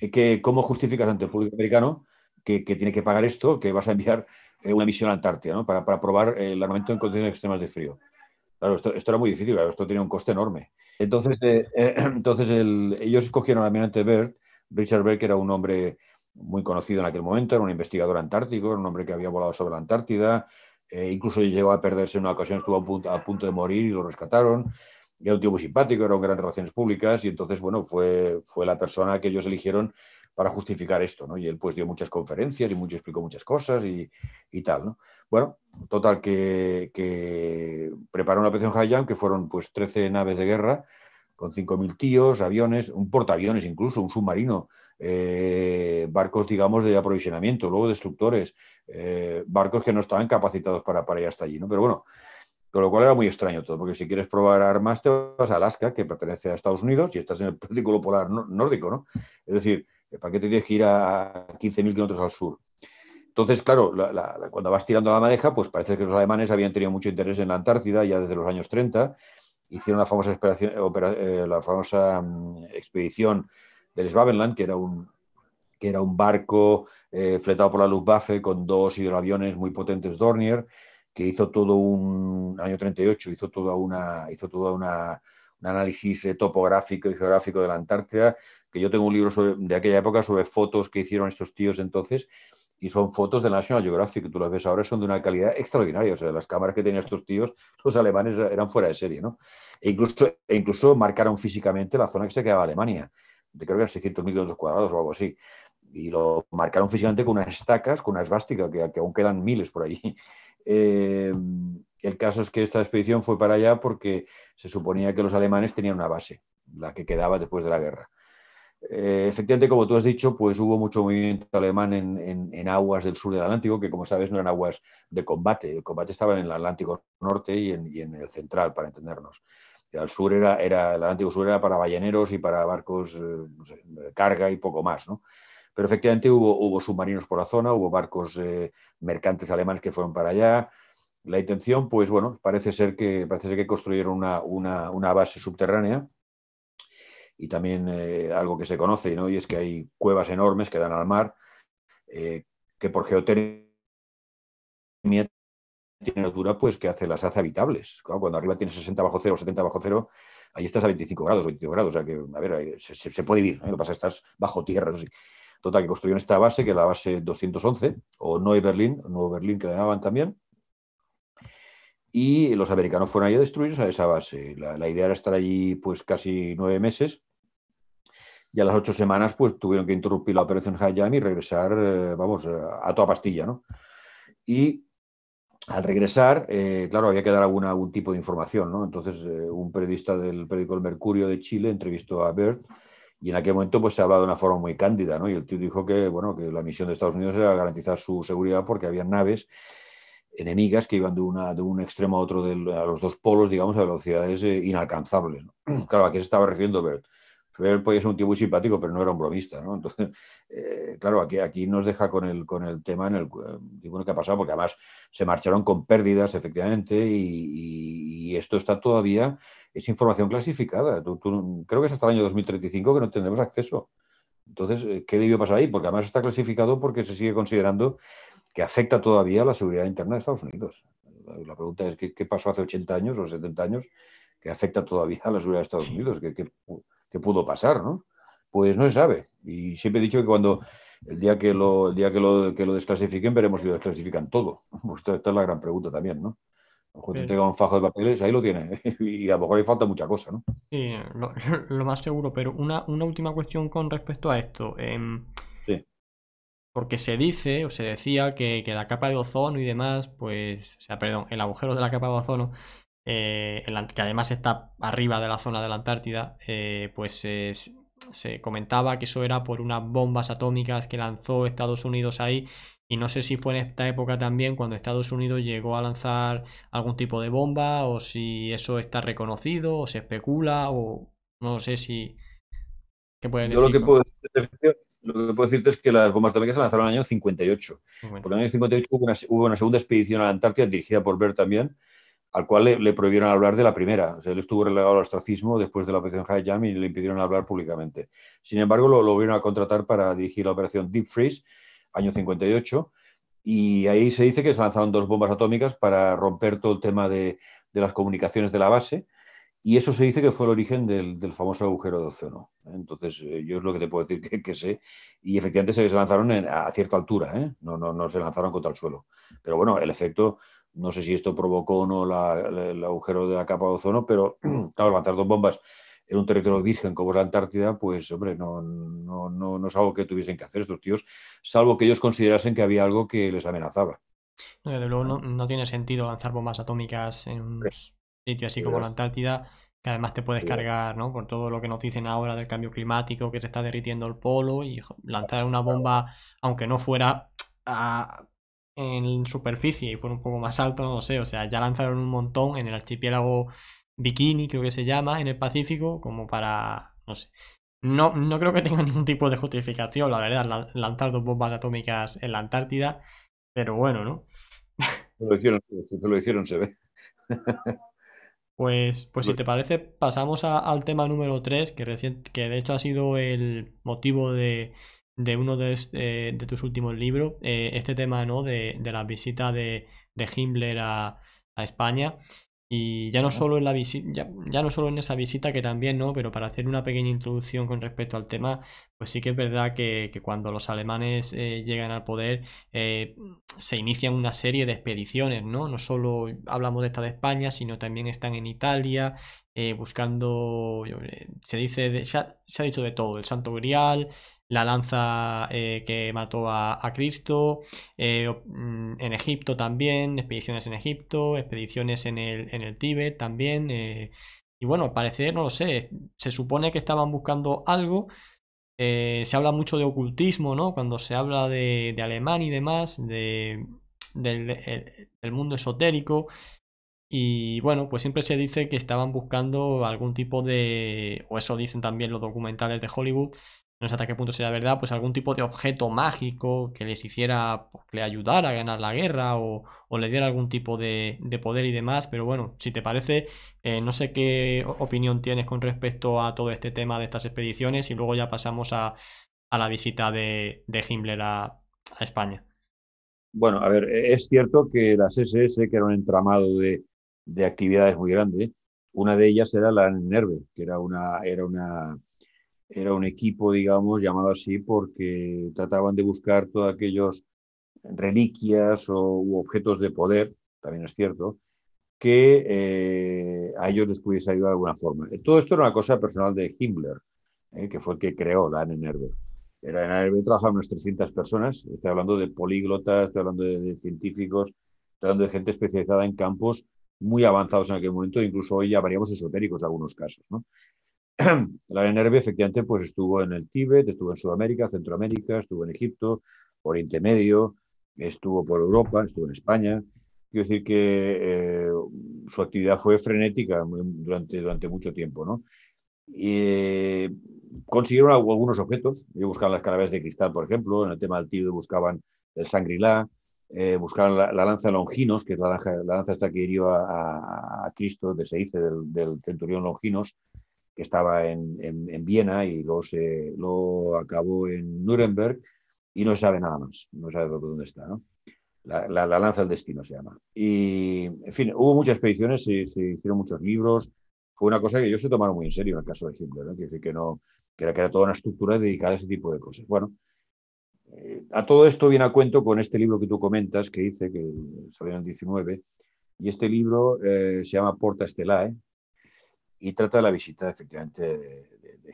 S2: Eh, que, ¿Cómo justificas ante el público americano que, tiene que pagar esto, que vas a enviar eh, una misión a la Antártida para, probar el armamento en condiciones extremas de frío? Claro, esto, era muy difícil, esto tenía un coste enorme. Entonces, eh, entonces ellos escogieron al almirante Bert. Richard Bert, que era un hombre muy conocido en aquel momento, era un investigador antártico, era un hombre que había volado sobre la Antártida, eh, incluso llegó a perderse en una ocasión, estuvo a punto, de morir y lo rescataron. Era un tío muy simpático, era un gran relaciones públicas y entonces, bueno, fue, fue la persona que ellos eligieron para justificar esto, ¿no? Y él pues dio muchas conferencias y mucho, explicó muchas cosas y, tal, ¿no? Bueno, total que, que preparó una operación Hayam que fueron pues 13 naves de guerra con 5.000 tíos, aviones, un portaaviones incluso, un submarino, eh, barcos, digamos, de aprovisionamiento, luego destructores, eh, barcos que no estaban capacitados para, para ir hasta allí, ¿no? Pero bueno, con lo cual era muy extraño todo, porque si quieres probar armas te vas a Alaska, que pertenece a Estados Unidos, y estás en el Círculo Polar Nórdico, ¿no? Es decir, el paquete tiene que ir a 15.000 kilómetros al sur? Entonces, claro, cuando vas tirando la madeja, pues parece que los alemanes habían tenido mucho interés en la Antártida ya desde los años 30. Hicieron la famosa, eh, la famosa mm, expedición del Svabenland, que era un, que era un barco eh, fletado por la Luftwaffe con dos hidroaviones muy potentes Dornier, que hizo todo un año 38, hizo una, hizo toda una, análisis eh, topográfico y geográfico de la Antártida, que yo tengo un libro de aquella época sobre fotos que hicieron estos tíos entonces, y son fotos de National Geographic, tú las ves ahora, son de una calidad extraordinaria, o sea, las cámaras que tenían estos tíos, los alemanes e-, eran fuera de serie, ¿no? E incluso, e incluso marcaron físicamente la zona que se quedaba Alemania, de creo que eran 600.000 kilómetros cuadrados o algo así, y lo marcaron físicamente con unas estacas, con una esvástica, que, aún quedan miles por allí. Eh, el caso es que esta expedición fue para allá porque se suponía que los alemanes tenían una base, la que quedaba después de la guerra. Eh, efectivamente, como tú has dicho, pues hubo mucho movimiento alemán en, aguas del sur del Atlántico, que como sabes no eran aguas de combate. El combate estaba en el Atlántico Norte y en, el central, para entendernos. al sur era, el Atlántico Sur era para balleneros y para barcos eh, de carga y poco más, Pero efectivamente hubo, submarinos por la zona, hubo barcos eh, mercantes alemanes que fueron para allá, la intención, pues bueno, parece ser que, parece ser que construyeron una, base subterránea y también eh, algo que se conoce, ¿no? Y es que hay cuevas enormes que dan al mar, eh, que por geotermia tienen altura, pues que hace, las hace habitables. cuando arriba tiene 60 bajo cero, 70 bajo cero, ahí estás a 25 grados, 22 grados, o sea que, a ver, se, puede vivir, lo que pasa es que estás bajo tierra, así. Total, que construyeron esta base, que es la base 211, o Nueva Berlín, Nuevo Berlín que la llamaban también, y los americanos fueron allí a destruir esa base. La, idea era estar allí pues casi nueve meses y a las ocho semanas pues tuvieron que interrumpir la operación Hayam y regresar, eh, vamos, eh, a toda pastilla, ¿no? Y al regresar, eh, claro, había que dar alguna, algún tipo de información, ¿no? Entonces un periodista del periódico El Mercurio de Chile entrevistó a Bert y en aquel momento pues se hablaba de una forma muy cándida, ¿no? Y el tío dijo que, bueno, que la misión de Estados Unidos era garantizar su seguridad porque había naves enemigas que iban de, una, de un extremo a otro de a los dos polos, digamos, a velocidades eh, inalcanzables. Claro, ¿a qué se estaba refiriendo Bert? Bert podía ser un tío muy simpático, pero no era un bromista, Entonces, eh, claro, aquí, aquí nos deja con el, con el tema en el, eh, bueno, que ha pasado, porque además se marcharon con pérdidas, efectivamente, y, esto está todavía, es información clasificada. creo que es hasta el año 2035 que no tendremos acceso. Entonces, ¿qué debió pasar ahí? Porque además está clasificado porque se sigue considerando que afecta todavía a la seguridad interna de Estados Unidos. La pregunta es, ¿qué, pasó hace 80 años o 70 años que afecta todavía a la seguridad de Estados Unidos? ¿Qué, pudo pasar? ¿no? Pues no se sabe. Y siempre he dicho que cuando el día que lo, día que lo, desclasifiquen, veremos si lo desclasifican todo. Pues esta, es la gran pregunta también, ¿no? Ojo, te entrega un fajo de papeles, ahí lo tiene. Y a lo mejor le falta mucha cosa, ¿no?
S1: Sí, lo, más seguro. Pero una, última cuestión con respecto a esto. Em, sí porque se dice o se decía que, la capa de ozono y demás, pues, o sea, perdón, el agujero de la capa de ozono, eh, que además está arriba de la zona de la Antártida, eh, pues se comentaba que eso era por unas bombas atómicas que lanzó Estados Unidos ahí. Y no sé si fue en esta época también cuando Estados Unidos llegó a lanzar algún tipo de bomba o si eso está reconocido o se especula o no sé si... ¿Qué pueden Yo lo que
S2: puedo decir lo que puedo decirte es que las bombas atómicas se lanzaron en el año 58. Bueno. el año 58 hubo una, segunda expedición a la Antártida dirigida por Bert también, al cual le, prohibieron hablar de la primera. O sea, él estuvo relegado al ostracismo después de la operación Jam y le impidieron hablar públicamente. Sin embargo, lo, lo volvieron a contratar para dirigir la operación Deep Freeze, año 58, y ahí se dice que se lanzaron dos bombas atómicas para romper todo el tema de, de las comunicaciones de la base y eso se dice que fue el origen del, famoso agujero de ozono. Entonces, eh, yo es lo que te puedo decir que, sé. Y efectivamente se, lanzaron a cierta altura, ¿eh? no, no, se lanzaron contra el suelo. Pero bueno, el efecto, no sé si esto provocó o no el agujero de la capa de ozono, pero claro, lanzar dos bombas en un territorio virgen como es la Antártida, pues hombre, no, es algo que tuviesen que hacer estos tíos, salvo que ellos considerasen que había algo que les amenazaba.
S1: No, luego no, tiene sentido lanzar bombas atómicas en un, así como la Antártida, que además te puedes cargar, ¿no? Por todo lo que nos dicen ahora del cambio climático, que se está derritiendo el polo y lanzar una bomba, aunque no fuera a, en superficie y fuera un poco más alto, no lo sé, o sea, ya lanzaron un montón en el archipiélago Bikini, creo que se llama, en el Pacífico, como para, no sé. No, no creo que tenga ningún tipo de justificación, la verdad, lanzar dos bombas atómicas en la Antártida, pero bueno, ¿no?
S2: Se lo hicieron, lo hicieron se ve.
S1: Pues, pues, si te parece, pasamos al tema número 3, que, que de hecho ha sido el motivo de, uno eh, de, tus últimos libros, eh, este tema ¿no? de, la visita de, Himmler a, a España. Y ya no solo en la visita, ya, no solo en esa visita que también, ¿no? Pero para hacer una pequeña introducción con respecto al tema, pues sí que es verdad que, que cuando los alemanes eh, llegan al poder, eh, se inician una serie de expediciones, ¿no? No solo hablamos de esta de España, sino también están en Italia, eh, buscando. se dice se, ha, se ha dicho de todo, el Santo Grial, la lanza eh, que mató a, Cristo, eh, mm, en Egipto también, expediciones en Egipto, expediciones en el, Tíbet también. Eh, y bueno, parece, no lo sé, se supone que estaban buscando algo. se habla mucho de ocultismo, ¿no? Cuando se habla de, alemán y demás, de, del mundo esotérico. Y bueno, pues siempre se dice que estaban buscando algún tipo de, o eso dicen también los documentales de Hollywood, no sé hasta qué punto será verdad, pues algún tipo de objeto mágico que les hiciera, pues, que le ayudara a ganar la guerra o, le diera algún tipo de, poder y demás. Pero bueno, si te parece, eh, no sé qué opinión tienes con respecto a todo este tema de estas expediciones y luego ya pasamos a, la visita de, Himmler a, España.
S2: Bueno, a ver, e-, es cierto que las SS, que era un entramado de, actividades muy grande, una de ellas era la NERVE, que era una, era una era un equipo, digamos, llamado así porque trataban de buscar todos aquellos reliquias o, u objetos de poder, también es cierto, que eh, a ellos les pudiese ayudar de alguna forma. Todo esto era una cosa personal de Himmler, eh, que fue el que creó la NNRB. En la NNRB trabajaban unas 300 personas, estoy hablando de políglotas, estoy hablando de, científicos, estoy hablando de gente especializada en campos muy avanzados en aquel momento, incluso hoy ya variamos esotéricos en algunos casos. ¿no? la NRB efectivamente pues estuvo en el Tíbet, estuvo en Sudamérica, Centroamérica, estuvo en Egipto, Oriente Medio, estuvo por Europa, estuvo en España. Quiero decir que eh, su actividad fue frenética durante, durante mucho tiempo. ¿no? Eh, consiguieron algunos objetos. Yo buscaban las calaveras de cristal, por ejemplo. En el tema del Tíbet buscaban el sangrilá, eh, buscaban la, lanza Longinos, que es la, lanza, esta que hirió a, Cristo de se dice del centurión Longinos estaba en, en, Viena y luego, se, acabó en Nuremberg y no se sabe nada más, no sabe dónde está. La, lanza del destino se llama. Y, en fin, hubo muchas expediciones, se, se, hicieron muchos libros. Fue una cosa que ellos se tomaron muy en serio en el caso de Hitler, que, no, que, era, que era toda una estructura dedicada a ese tipo de cosas. Bueno, eh, a todo esto viene a cuento con este libro que tú comentas, que hice, que salió en el 19, y este libro eh, se llama Porta Estelae, ¿eh? y trata la visita efectivamente de,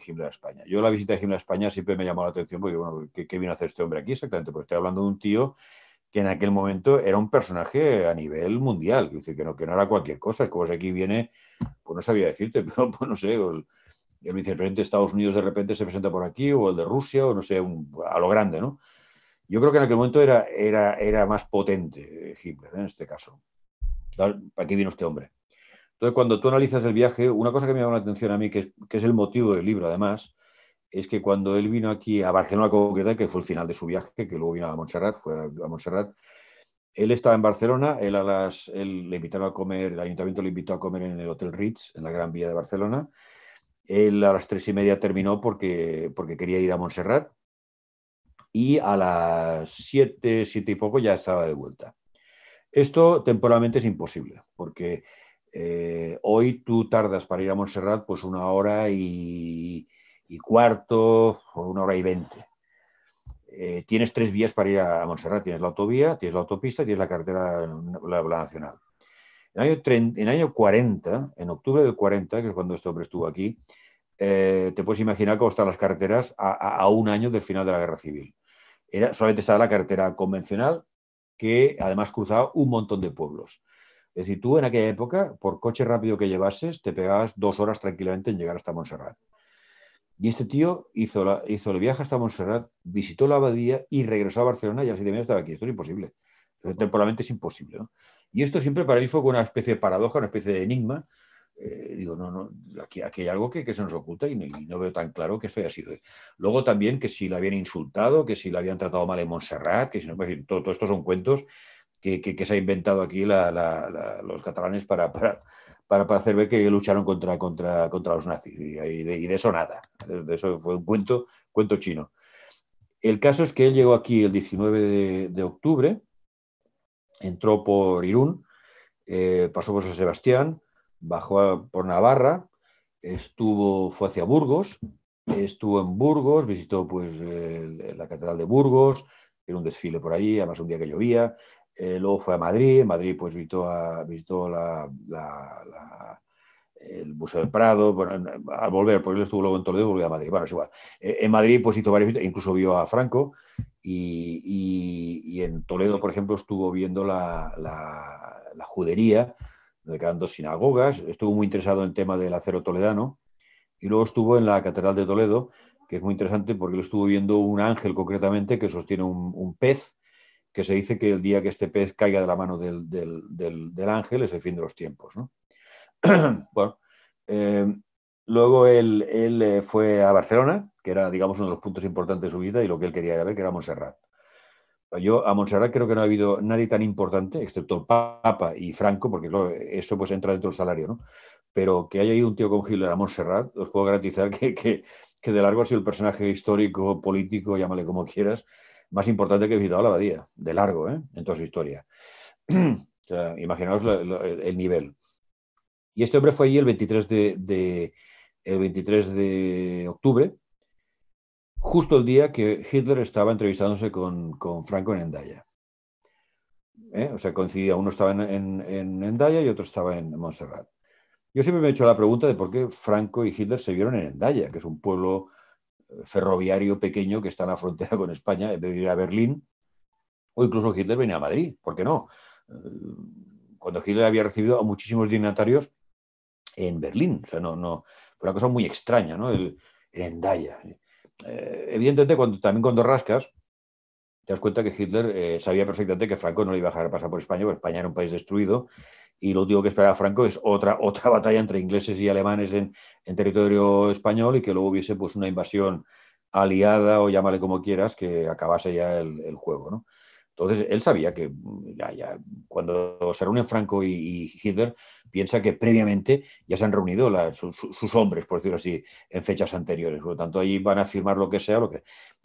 S2: Himmler a España. Yo la visita de Himmler a España siempre me llamó la atención porque, bueno, ¿qué, vino a hacer este hombre aquí exactamente? Porque estoy hablando de un tío que en aquel momento era un personaje a nivel mundial, que, no, era cualquier cosa, es como si aquí viene, pues no sabía decirte, pero pues no sé, el, vicepresidente de Estados Unidos de repente se presenta por aquí, o el de Rusia, o no sé, a lo grande, ¿no? Yo creo que en aquel momento era, más potente eh, Himmler, ¿eh? en este caso. ¿Para qué vino este hombre. Entonces, cuando tú analizas el viaje, una cosa que me llama la atención a mí, que es, el motivo del libro además, es que cuando él vino aquí a Barcelona concreta, que fue el final de su viaje, que luego vino a Montserrat, fue a Montserrat, él estaba en Barcelona, él, a las, él le invitaron a comer, el ayuntamiento le invitó a comer en el Hotel Ritz, en la Gran Vía de Barcelona. Él a las tres y media terminó porque, porque quería ir a Montserrat y a las siete, siete y poco ya estaba de vuelta. Esto temporalmente es imposible, porque eh, hoy tú tardas para ir a Montserrat pues una hora y, cuarto o una hora y veinte. Eh, tienes tres vías para ir a Montserrat. Tienes la autovía, tienes la autopista, y tienes la carretera nacional. En el, año 40, en octubre del 40, que es cuando este hombre estuvo aquí, eh, te puedes imaginar cómo están las carreteras a, un año del final de la guerra civil. solamente estaba la carretera convencional, que además cruzaba un montón de pueblos. Es decir, tú en aquella época, por coche rápido que llevases, te pegabas dos horas tranquilamente en llegar hasta Montserrat. Y este tío hizo, el viaje hasta Montserrat, visitó la abadía y regresó a Barcelona y al siguiente estaba aquí. Esto es imposible. Temporalmente es imposible. Y esto siempre para mí fue una especie de paradoja, una especie de enigma. Eh, digo, no, no, aquí, hay algo que, se nos oculta y no, veo tan claro que esto haya sido. Luego también que si la habían insultado, que si la habían tratado mal en Montserrat, que si no, pues, todo esto son cuentos que, se ha inventado aquí los catalanes para, para, para, hacer ver que lucharon contra, contra, contra los nazis. Y, de, eso nada. De, eso fue un cuento, cuento chino. El caso es que él llegó aquí el 19 de, octubre, entró por Irún, eh, pasó por San Sebastián, bajó por Navarra, estuvo, fue hacia Burgos, estuvo en Burgos, visitó pues la Catedral de Burgos, era un desfile por ahí, además un día que llovía, eh, luego fue a Madrid, en Madrid pues visitó, el Museo del Prado, al volver, porque él estuvo luego en Toledo, volvió a Madrid, bueno, es igual. Eh, en Madrid pues hizo varios incluso vio a Franco y, en Toledo, por ejemplo, estuvo viendo la, judería, donde quedan dos sinagogas, estuvo muy interesado en el tema del acero toledano y luego estuvo en la Catedral de Toledo, que es muy interesante porque él estuvo viendo un ángel concretamente que sostiene un pez que se dice que el día que este pez caiga de la mano del, ángel es el fin de los tiempos. ¿no? bueno, eh, luego él, eh, fue a Barcelona, que era, digamos, uno de los puntos importantes de su vida y lo que él quería era ver, que era Montserrat. Yo a Montserrat creo que no ha habido nadie tan importante, excepto el Papa y Franco, porque eso pues entra dentro del salario, ¿no? Pero que haya ido un tío con Hitler a Montserrat, os puedo garantizar que, que de largo ha sido el personaje histórico, político, llámale como quieras, más importante que visitado la abadía, de largo, ¿eh? en toda su historia. imaginaos el nivel. Y este hombre fue allí el 23 de, octubre, justo el día que Hitler estaba entrevistándose con, Franco en Endaya. ¿Eh? O sea, coincidía, uno estaba en, Endaya y otro estaba en Montserrat. Yo siempre me he hecho la pregunta de por qué Franco y Hitler se vieron en Endaya, que es un pueblo ferroviario pequeño que está en la frontera con España, en ir a Berlín, o incluso Hitler venía a Madrid, ¿por qué no? Eh, cuando Hitler había recibido a muchísimos dignatarios en Berlín, o sea, no, no, fue una cosa muy extraña, ¿no? El, Endaya. Eh, evidentemente, cuando, también cuando rascas, te das cuenta que Hitler eh, sabía perfectamente que Franco no le iba a dejar pasar por España, porque España era un país destruido y lo último que esperaba Franco es otra, otra batalla entre ingleses y alemanes en, en territorio español y que luego hubiese pues una invasión aliada o llámale como quieras que acabase ya el, juego, ¿no? Entonces, él sabía que mm, ya, ya, cuando se reúnen Franco y, Hitler, piensa que previamente ya se han reunido sus hombres, por decirlo así, en fechas anteriores. Por lo tanto, ahí van a firmar lo que sea. Lo que...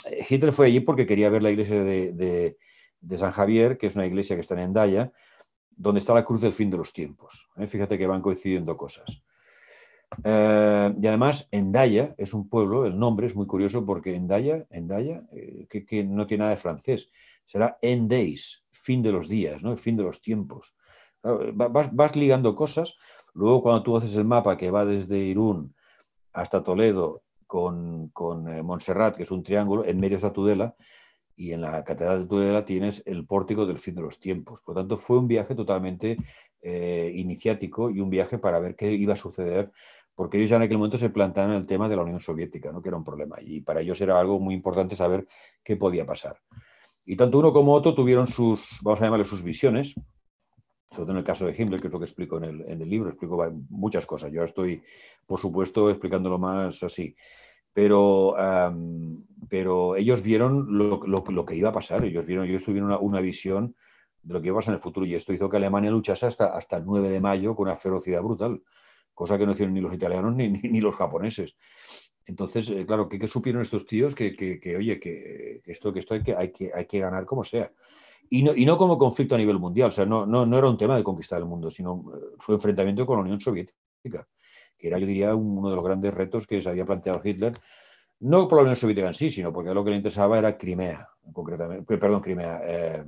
S2: Eh, Hitler fue allí porque quería ver la iglesia de, de, de San Javier, que es una iglesia que está en Endaya, donde está la cruz del fin de los tiempos. ¿eh? Fíjate que van coincidiendo cosas. Eh, y además, Endaya es un pueblo, el nombre es muy curioso porque Endaya, Endaya eh, que, que, no tiene nada de francés, será Endays, fin de los días, ¿no? el fin de los tiempos. vas, ligando cosas, luego cuando tú haces el mapa que va desde Irún hasta Toledo con, con Montserrat, que es un triángulo, en medio está Tudela, y en la Catedral de Tudela tienes el pórtico del fin de los tiempos. Por lo tanto, fue un viaje totalmente eh, iniciático y un viaje para ver qué iba a suceder, porque ellos ya en aquel momento se plantearon el tema de la Unión Soviética, ¿no? que era un problema, y para ellos era algo muy importante saber qué podía pasar. Y tanto uno como otro tuvieron sus, vamos a llamarle sus visiones, sobre todo en el caso de Himmler, que es lo que explico en el, en el libro, explico muchas cosas. Yo estoy, por supuesto, explicándolo más así pero, pero ellos vieron lo, que iba a pasar, ellos vieron, ellos tuvieron una, una, visión de lo que iba a pasar en el futuro y esto hizo que Alemania luchase hasta, hasta el 9 de mayo con una ferocidad brutal, cosa que no hicieron ni los italianos ni, ni, los japoneses. Entonces, eh, claro, ¿qué, supieron estos tíos? Que, oye, que esto, que esto hay que, ganar como sea. Y no, como conflicto a nivel mundial, o sea, no, no era un tema de conquistar el mundo, sino eh, su enfrentamiento con la Unión Soviética que era, yo diría, uno de los grandes retos que se había planteado Hitler, no por la Unión Soviética en sí, sino porque lo que le interesaba era Crimea, concretamente, eh, perdón, Crimea, eh,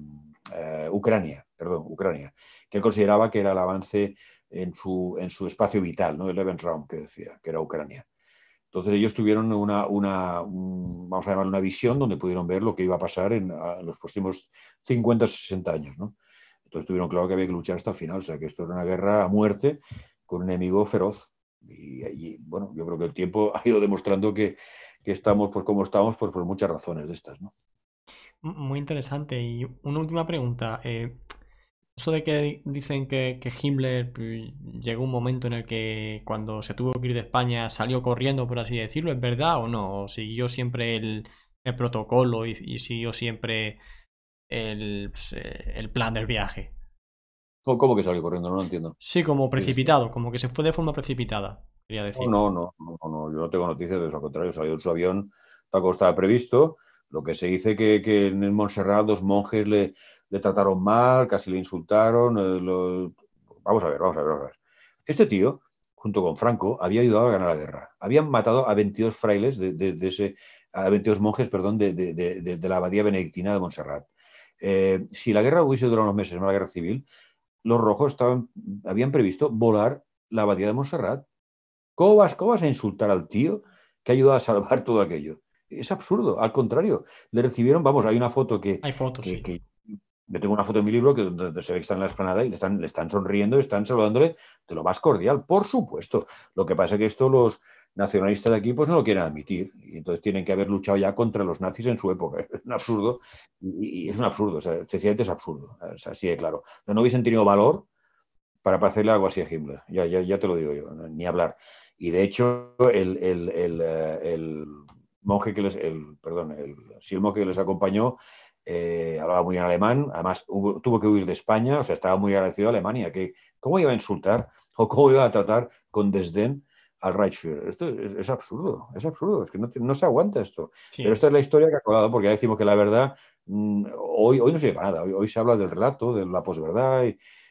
S2: eh, Ucrania, perdón, Ucrania, que él consideraba que era el avance en su, en su espacio vital, ¿no? el event Round que decía, que era Ucrania. Entonces ellos tuvieron una, una vamos a llamar una visión donde pudieron ver lo que iba a pasar en, los próximos 50 o 60 años. ¿no? Entonces tuvieron claro que había que luchar hasta el final, o sea que esto era una guerra a muerte con un enemigo feroz y, bueno, yo creo que el tiempo ha ido demostrando que, estamos pues como estamos pues por muchas razones de estas, ¿no?
S1: Muy interesante. Y una última pregunta. Eh, eso de que dicen que, Himmler pues, llegó un momento en el que cuando se tuvo que ir de España salió corriendo, por así decirlo, ¿es verdad o no? ¿O siguió siempre el, protocolo y, siguió siempre el pues, eh, plan del viaje?
S2: ¿Cómo, que salió corriendo? No lo entiendo. Sí,
S1: como precipitado, como que se fue de forma precipitada, quería decir. No,
S2: no, no, no, yo no tengo noticias de eso, al contrario, salió en su avión, tal como estaba previsto. Lo que se dice que, que en Montserrat dos monjes le, le, trataron mal, casi le insultaron. Eh, vamos a ver, vamos a ver, vamos a ver. Este tío, junto con Franco, había ayudado a ganar la guerra. Habían matado a 22 frailes de, ese, a 22 monjes, perdón, de, de la abadía benedictina de Montserrat. Eh, si la guerra hubiese durado unos meses en la guerra civil, los rojos estaban, habían previsto volar la abadía de Montserrat. ¿Cómo vas, a insultar al tío que ha a salvar todo aquello? Es absurdo, al contrario. Le recibieron, vamos, hay una foto que. Hay fotos. Que, tengo una foto en mi libro que donde se ve que están en la esplanada y le están, le están sonriendo, están saludándole de lo más cordial, por supuesto. Lo que pasa es que esto los, nacionalista de aquí pues no lo quieren admitir. Y entonces tienen que haber luchado ya contra los nazis en su época. Es un absurdo. Y, es un absurdo. sencillamente es absurdo. así de claro. No, hubiesen tenido valor para hacerle algo así a Himmler. Ya, te lo digo yo. Ni hablar. Y de hecho, eh, el, monje que les... El, perdón, el, que les acompañó eh, hablaba muy bien alemán, además tuvo que huir de España, o sea, estaba muy agradecido a Alemania, que cómo iba a insultar o cómo iba a tratar con desdén al Reichsführer. Esto es, absurdo, es absurdo, es que no, se aguanta esto. Pero esta es la historia que ha colado, porque ya decimos que la verdad mm, hoy, hoy no se para nada, hoy, se habla del relato, de la posverdad, y,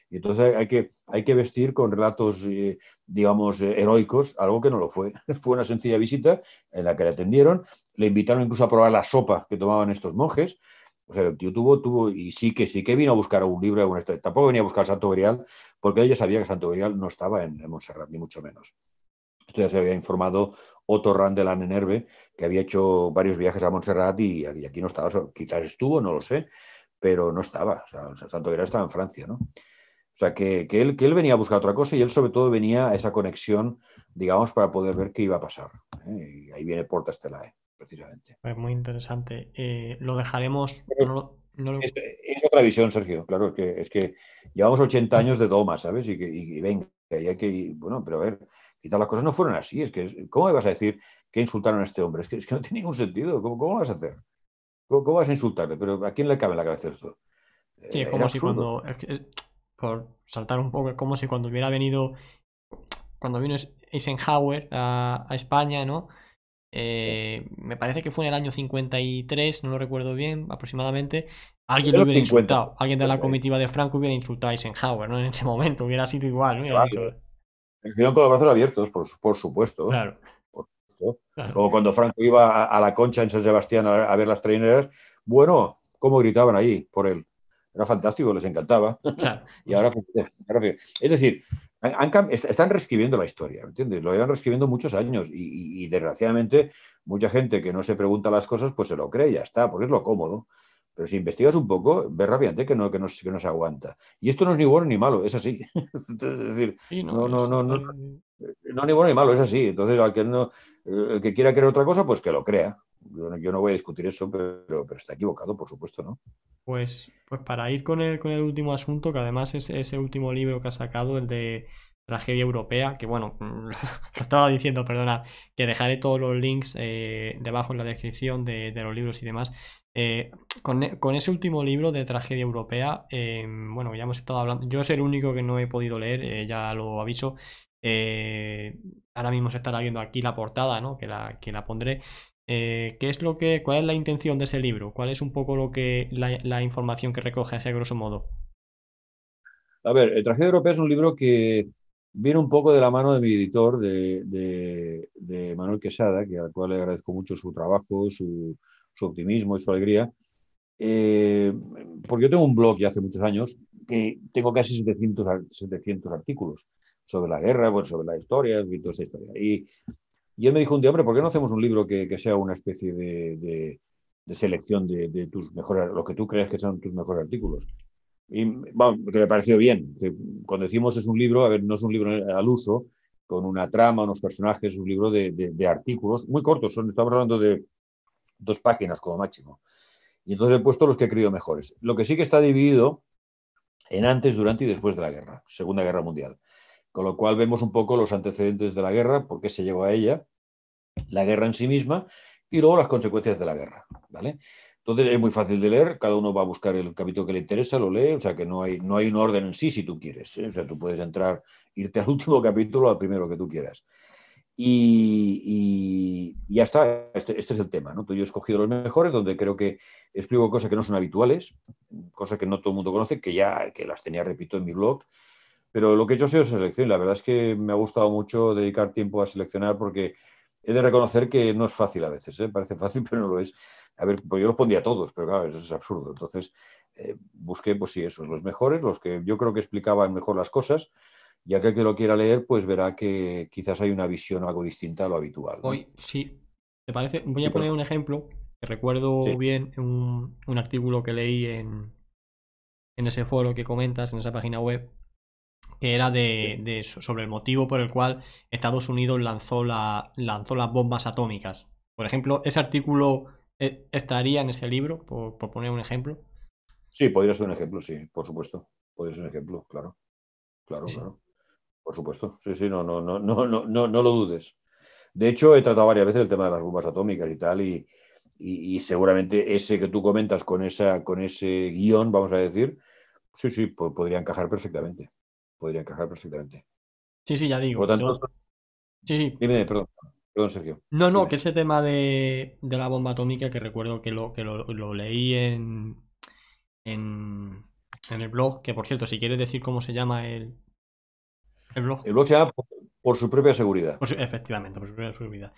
S2: y, entonces hay que, hay que vestir con relatos, eh, digamos, eh, heroicos, algo que no lo fue. fue una sencilla visita en la que le atendieron, le invitaron incluso a probar la sopa que tomaban estos monjes, o sea, el tío tuvo, tuvo, y sí que sí que vino a buscar un libro, historia. Este, tampoco venía a buscar Santo Grial, porque ella sabía que Santo Grial no estaba en, en Montserrat, ni mucho menos. Esto ya se había informado Otto Rand de la que había hecho varios viajes a Montserrat y, aquí no estaba. Quizás estuvo, no lo sé, pero no estaba. O Santo Vera estaba en Francia, ¿no? O sea, que, él, que él venía a buscar otra cosa y él sobre todo venía a esa conexión, digamos, para poder ver qué iba a pasar. ¿eh? Y ahí viene Porta Estelae,
S1: ¿eh? precisamente. Pues muy interesante. Eh, lo dejaremos... Es,
S2: otra visión, Sergio. Claro, es que, es que llevamos 80 años de doma, ¿sabes? Y, que, venga, y hay que... Bueno, pero a ver, Quizás las cosas no fueron así. Es que, ¿cómo me vas a decir que insultaron a este hombre? Es que, es que no tiene ningún sentido. ¿Cómo, cómo vas a hacer? ¿Cómo, vas a insultarle? ¿Pero a quién le cabe la cabeza esto?
S1: Sí, es eh, como si cuando. por saltar un poco, es como si cuando hubiera venido. Cuando vino Eisenhower a, España, ¿no? Eh, me parece que fue en el año 53, no lo recuerdo bien aproximadamente. Alguien lo hubiera insultado. Alguien de la comitiva de Franco hubiera insultado a Eisenhower, ¿no? En ese momento hubiera sido igual, ¿no?
S2: Hicieron con los brazos abiertos, por, supuesto. Claro. Como cuando Franco iba a, la concha en San Sebastián a, ver las traineras. Bueno, cómo gritaban ahí por él era fantástico, les encantaba. y ahora, es decir, están reescribiendo la historia, ¿entiendes? Lo llevan reescribiendo muchos años y, y, desgraciadamente mucha gente que no se pregunta las cosas, pues se lo cree y ya está, porque es lo cómodo. Pero si investigas un poco, ves rápidamente que no, que no, que no se aguanta. Y esto no es ni bueno ni malo, es así. es no, no, es no, no, eh, no, ni bueno ni malo, es así. Entonces, al que no, el eh, que quiera creer otra cosa, pues que lo crea. Yo, yo no voy a discutir eso, pero, pero, está equivocado, por supuesto, ¿no?
S1: Pues, pues para ir con el, con el último asunto, que además es ese último libro que ha sacado, el de tragedia europea, que bueno, lo estaba diciendo, perdona, que dejaré todos los links eh, debajo en la descripción de, de, los libros y demás. Eh, e, con, ese último libro de tragedia europea, em, bueno, ya hemos estado hablando, yo soy el único que no he podido leer, eh, ya lo aviso, eh, ahora mismo se estará viendo aquí la portada, ¿no? Que la, que la pondré. ¿Qué es lo que, cuál es la intención de ese libro? ¿Cuál es un poco lo que, la, información que recoge ese grosso modo?
S2: A ver, Tragedia Europea es un libro que viene un poco de la mano de mi editor, de, de Manuel Quesada, que al cual le agradezco mucho su trabajo, su, su optimismo y su alegría. Eh, porque yo tengo un blog ya hace muchos años que tengo casi 700, 700 artículos sobre la guerra, sobre la historia, y toda historia. Y, él me dijo un día, hombre, ¿por qué no hacemos un libro que, sea una especie de, selección de, tus mejores, lo que tú crees que son tus mejores artículos? Y bueno, que me pareció bien. cuando decimos es un libro, a ver, no es un libro al uso, con una trama, unos personajes, un libro de, de artículos muy cortos. estamos hablando de dos páginas como máximo. Y entonces he puesto los que he mejores. Lo que sí que está dividido en antes, durante y después de la guerra, Segunda Guerra Mundial. Con lo cual vemos un poco los antecedentes de la guerra, por qué se llegó a ella, la guerra en sí misma y luego las consecuencias de la guerra. ¿vale? Entonces es muy fácil de leer, cada uno va a buscar el capítulo que le interesa, lo lee, o sea que no hay, no hay un orden en sí si tú quieres. ¿eh? O sea, tú puedes entrar, irte al último capítulo, al primero que tú quieras. Y, ya está, este, este, es el tema. ¿no? Yo he escogido los mejores, donde creo que explico cosas que no son habituales, cosas que no todo el mundo conoce, que ya que las tenía, repito, en mi blog. Pero lo que he hecho ha sido selección. La verdad es que me ha gustado mucho dedicar tiempo a seleccionar porque he de reconocer que no es fácil a veces. ¿eh? Parece fácil, pero no lo es. A ver, pues yo los pondría a todos, pero claro, eso es absurdo. Entonces, eh, busqué, pues sí, esos, los mejores, los que yo creo que explicaban mejor las cosas ya que el que lo quiera leer, pues verá que quizás hay una visión algo distinta a lo habitual. Hoy,
S1: sí, ¿te parece? Voy a poner un ejemplo que recuerdo bien un, artículo que leí en, en ese foro que comentas, en esa página web, que era de, de, sobre el motivo por el cual Estados Unidos lanzó, la, lanzó las bombas atómicas. Por ejemplo, ese artículo eh, estaría en ese libro, por, poner un ejemplo.
S2: Sí, podría ser un ejemplo, sí, por supuesto. Podría ser un ejemplo, claro. Claro, claro. Por supuesto, sí, sí, no, no, no, no, no, no lo dudes. De hecho, he tratado varias veces el tema de las bombas atómicas y tal, y, y, seguramente ese que tú comentas con, esa, con ese guión, vamos a decir, sí, sí, podría encajar perfectamente. Podría encajar perfectamente.
S1: Sí, sí, ya digo.
S2: tanto, sí, sí. Dime, perdón. Perdón, Sergio.
S1: No, no, que ese tema de, la bomba atómica, que recuerdo que lo, que lo, leí en, en, en el blog, que por cierto, si quieres decir cómo se llama el, el blog, se
S2: llama por, su propia seguridad.
S1: efectivamente, por su propia seguridad.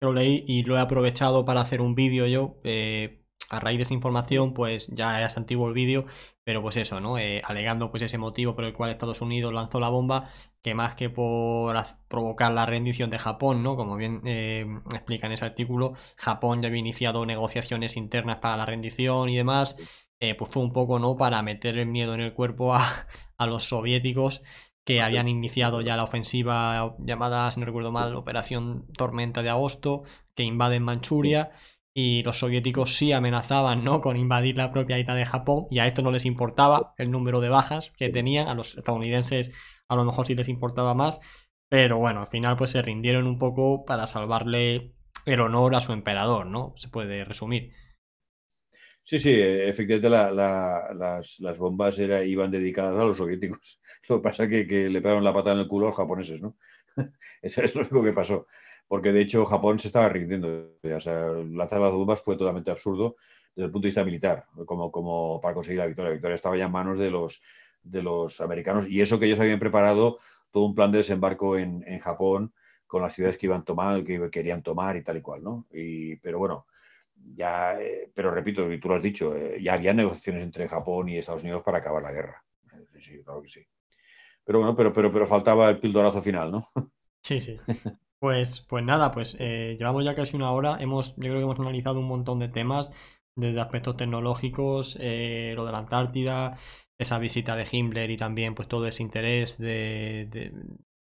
S1: lo leí y lo he aprovechado para hacer un vídeo yo. Eh, a raíz de esa información, pues ya es antiguo el vídeo, pero pues eso, ¿no? Eh, alegando pues ese motivo por el cual Estados Unidos lanzó la bomba, que más que por provocar la rendición de Japón, ¿no? Como bien eh, explica en ese artículo, Japón ya había iniciado negociaciones internas para la rendición y demás, eh, pues fue un poco no para meter el miedo en el cuerpo a, los soviéticos que habían iniciado ya la ofensiva llamada, si no recuerdo mal, Operación Tormenta de Agosto, que invaden Manchuria y los soviéticos sí amenazaban ¿no? con invadir la propia isla de Japón y a esto no les importaba el número de bajas que tenían, a los estadounidenses a lo mejor sí les importaba más, pero bueno, al final pues se rindieron un poco para salvarle el honor a su emperador, ¿no? Se puede resumir.
S2: Sí, sí, e, efectivamente las, las, bombas era, iban dedicadas a los soviéticos. Lo que pasa es que, que, le pegaron la pata en el culo a los japoneses, ¿no? Eso es lo único que pasó. Porque de hecho Japón se estaba rindiendo. O sea, lanzar las bombas fue totalmente absurdo desde el punto de vista militar, como, como para conseguir la victoria. La victoria estaba ya en manos de los, de los americanos y eso que ellos habían preparado todo un plan de desembarco en, en Japón con las ciudades que iban tomar, que querían tomar y tal y cual, ¿no? Y, pero bueno, ya, eh, pero repito, tú lo has dicho, eh, ya había negociaciones entre Japón y Estados Unidos para acabar la guerra. Sí, sí, claro que sí. Pero bueno, pero, pero, pero faltaba el pildorazo final, ¿no?
S1: Sí, sí. Pues, pues nada, pues eh, llevamos ya casi una hora. Hemos, yo creo que hemos analizado un montón de temas, desde aspectos tecnológicos, lo de la Antártida, esa visita de Himmler y también pues todo ese interés del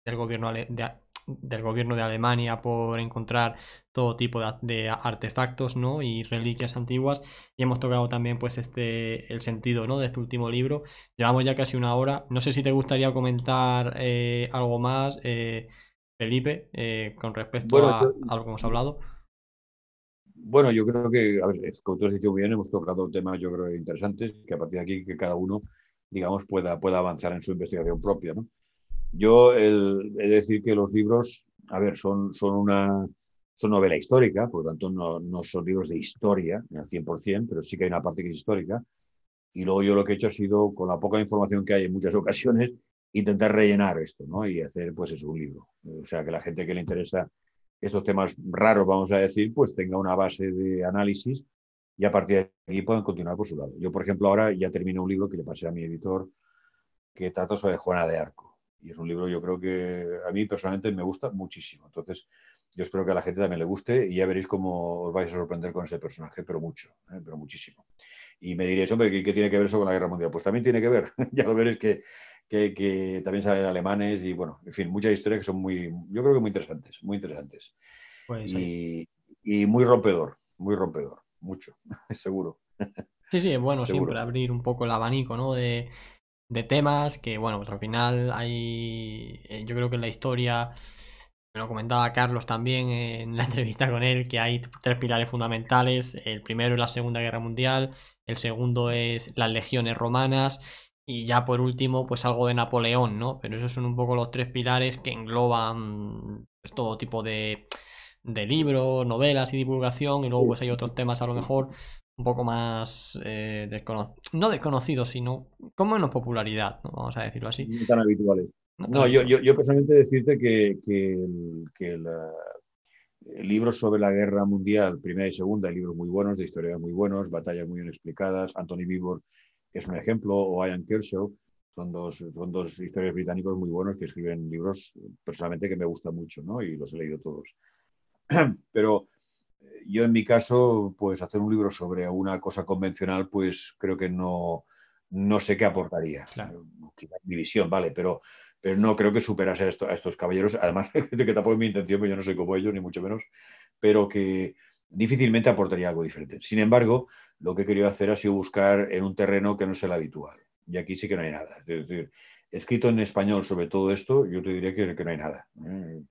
S1: gobierno de, del gobierno de Alemania por encontrar todo tipo de, artefactos ¿no? y reliquias antiguas y hemos tocado también pues este el sentido ¿no? de este último libro llevamos ya casi una hora no sé si te gustaría comentar eh, algo más eh, Felipe eh, con respecto a, lo que hemos hablado
S2: bueno yo creo que a ver, como tú has dicho bien hemos tocado temas yo creo interesantes que a partir de aquí que cada uno digamos pueda pueda avanzar en su investigación propia ¿no? Yo he de decir que los libros, a ver, son, son una novela histórica, por lo tanto no, son libros de historia al 100%, pero sí que hay una parte que es histórica. Y luego yo lo que he hecho ha sido, con la poca información que hay en muchas ocasiones, intentar rellenar esto, ¿no? Y hacer, pues, es un libro. O sea, que la gente que le interesa estos temas raros, vamos a decir, pues tenga una base de análisis y a partir de ahí pueden continuar por su lado. Yo, por ejemplo, ahora ya termino un libro que le pasé a mi editor que trata sobre Juana de Arco y es un libro, yo creo que a mí personalmente me gusta muchísimo. Entonces, yo espero que a la gente también le guste y ya veréis cómo os vais a sorprender con ese personaje, pero mucho, ¿eh? pero muchísimo. Y me diréis, hombre, ¿qué, tiene que ver eso con la guerra mundial? Pues también tiene que ver, ya lo veréis que, también salen alemanes y bueno, en fin, muchas historias que son muy, yo creo que muy interesantes, muy interesantes. Pues y, muy rompedor, muy rompedor, mucho, seguro.
S1: Sí, sí, bueno siempre abrir un poco el abanico, ¿no? De, de temas que, bueno, pues al final hay, eh, yo creo que en la historia, me lo comentaba Carlos también en la entrevista con él, que hay tres pilares fundamentales. El primero es la Segunda Guerra Mundial, el segundo es las legiones romanas y ya por último, pues algo de Napoleón, ¿no? Pero esos son un poco los tres pilares que engloban pues, todo tipo de, de libros, novelas y divulgación, y luego pues hay otros temas a lo mejor un poco más eh, no desconocidos, sino con menos popularidad, vamos a decirlo así. No tan habituales. No, Yo,
S2: yo, yo, personalmente decirte que, que, el, eh, sobre la guerra mundial, primera y segunda, hay libros muy buenos, de historias muy buenos, batallas muy bien explicadas, Anthony Bibor es un ejemplo, o Ian Kershaw, son dos, son dos historias británicos muy buenos que escriben libros eh, personalmente que me gustan mucho, ¿no? Y los he leído todos. Pero eh, yo en mi caso, pues hacer un libro sobre una cosa convencional, pues creo que no, no sé qué aportaría. Claro. Quizás mi visión, vale, pero, pero no creo que superase a, estos caballeros. Además, que tampoco es mi intención, pero pues, yo no soy como ellos, ni mucho menos, pero que difícilmente aportaría algo diferente. Sin embargo, lo que he querido hacer ha sido buscar en un terreno que no es el habitual. Y aquí sí que no hay nada. Es decir, escrito en español sobre todo esto, yo te diría que, que no hay nada. ¿eh?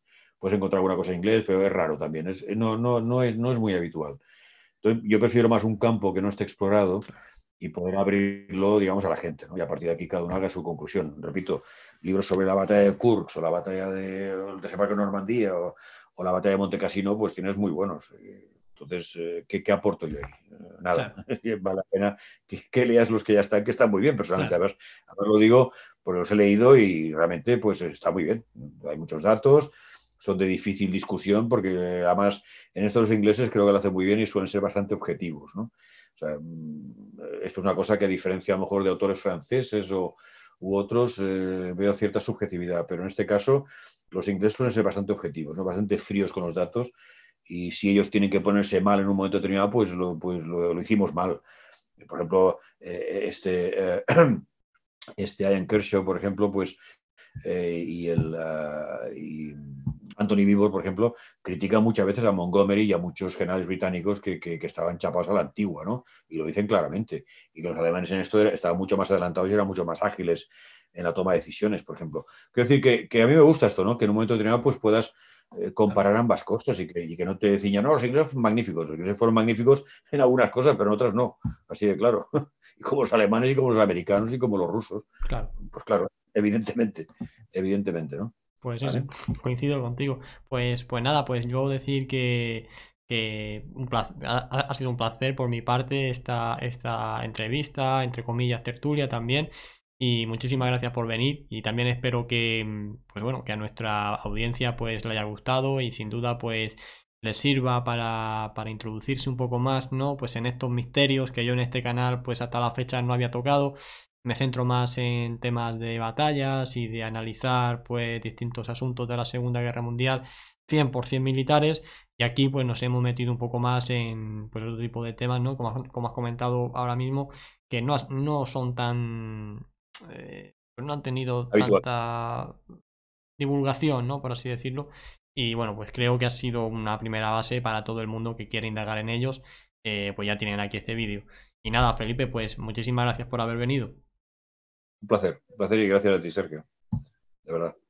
S2: puedes encontrar alguna cosa en inglés, pero es raro también, es, no, no, no, es, no es muy habitual. Entonces, yo prefiero más un campo que no esté explorado y poder abrirlo, digamos, a la gente, Y a partir de aquí cada uno haga su conclusión. Repito, libros sobre la batalla de Kursk o la batalla de desembarco Normandía o, la batalla de Montecassino, pues tienes muy buenos. Eh, entonces, eh, ¿qué, qué aporto yo ahí? Eh, nada. Vale la pena que, leas los que ya están, que están muy bien, personalmente. a ver lo digo, pues los he leído y realmente, pues está muy bien. Hay muchos datos, son de difícil discusión porque eh, además en estos los ingleses creo que lo hacen muy bien y suelen ser bastante objetivos. ¿no? O sea, mm, esto es una cosa que a diferencia a lo mejor de autores franceses o, u otros, eh, veo cierta subjetividad, pero en este caso los ingleses suelen ser bastante objetivos, ¿no? bastante fríos con los datos y si ellos tienen que ponerse mal en un momento determinado, pues lo, pues lo, hicimos mal. Por ejemplo, eh, este, este Ian Kershaw, por ejemplo, pues y el... Ah, Anthony Vivor, por ejemplo, critica muchas veces a Montgomery y a muchos generales británicos que, estaban chapados a la antigua, ¿no? Y lo dicen claramente. Y que los alemanes en esto estaban mucho más adelantados y eran mucho más ágiles en la toma de decisiones, por ejemplo. Quiero decir que, a mí me gusta esto, ¿no? Que en un momento determinado pues puedas eh, comparar ambas cosas y que, que no te decían, no, los ingleses magníficos, los ingleses fueron magníficos en algunas cosas, pero en otras no, así de claro. Y como los alemanes y como los americanos y como los rusos. Claro. Pues claro, evidentemente, evidentemente,
S1: ¿no? Pues sí, coincido contigo. Pues, pues nada, pues yo decir que, ha, sido un placer por mi parte esta, esta entrevista, entre comillas, tertulia también. Y muchísimas gracias por venir y también espero que, mm, pues bueno, que a nuestra audiencia pues le haya gustado y sin duda pues les sirva para, para, introducirse un poco más, ¿no? Pues en estos misterios que yo en este canal, pues hasta la fecha no había tocado me centro más en temas de batallas y de analizar pues distintos asuntos de la Segunda Guerra Mundial 100% militares y aquí pues nos hemos metido un poco más en pues, otro tipo de temas, ¿no? Como, has comentado ahora mismo, que no, no son tan... Eh, pues, no han tenido tanta divulgación, ¿no? Por así decirlo. Y bueno, pues creo que ha sido una primera base para todo el mundo que quiere indagar en ellos. Eh, pues ya tienen aquí este vídeo. Y nada, Felipe, pues muchísimas gracias por haber venido.
S2: Un placer, un placer y gracias a ti, Sergio. De verdad.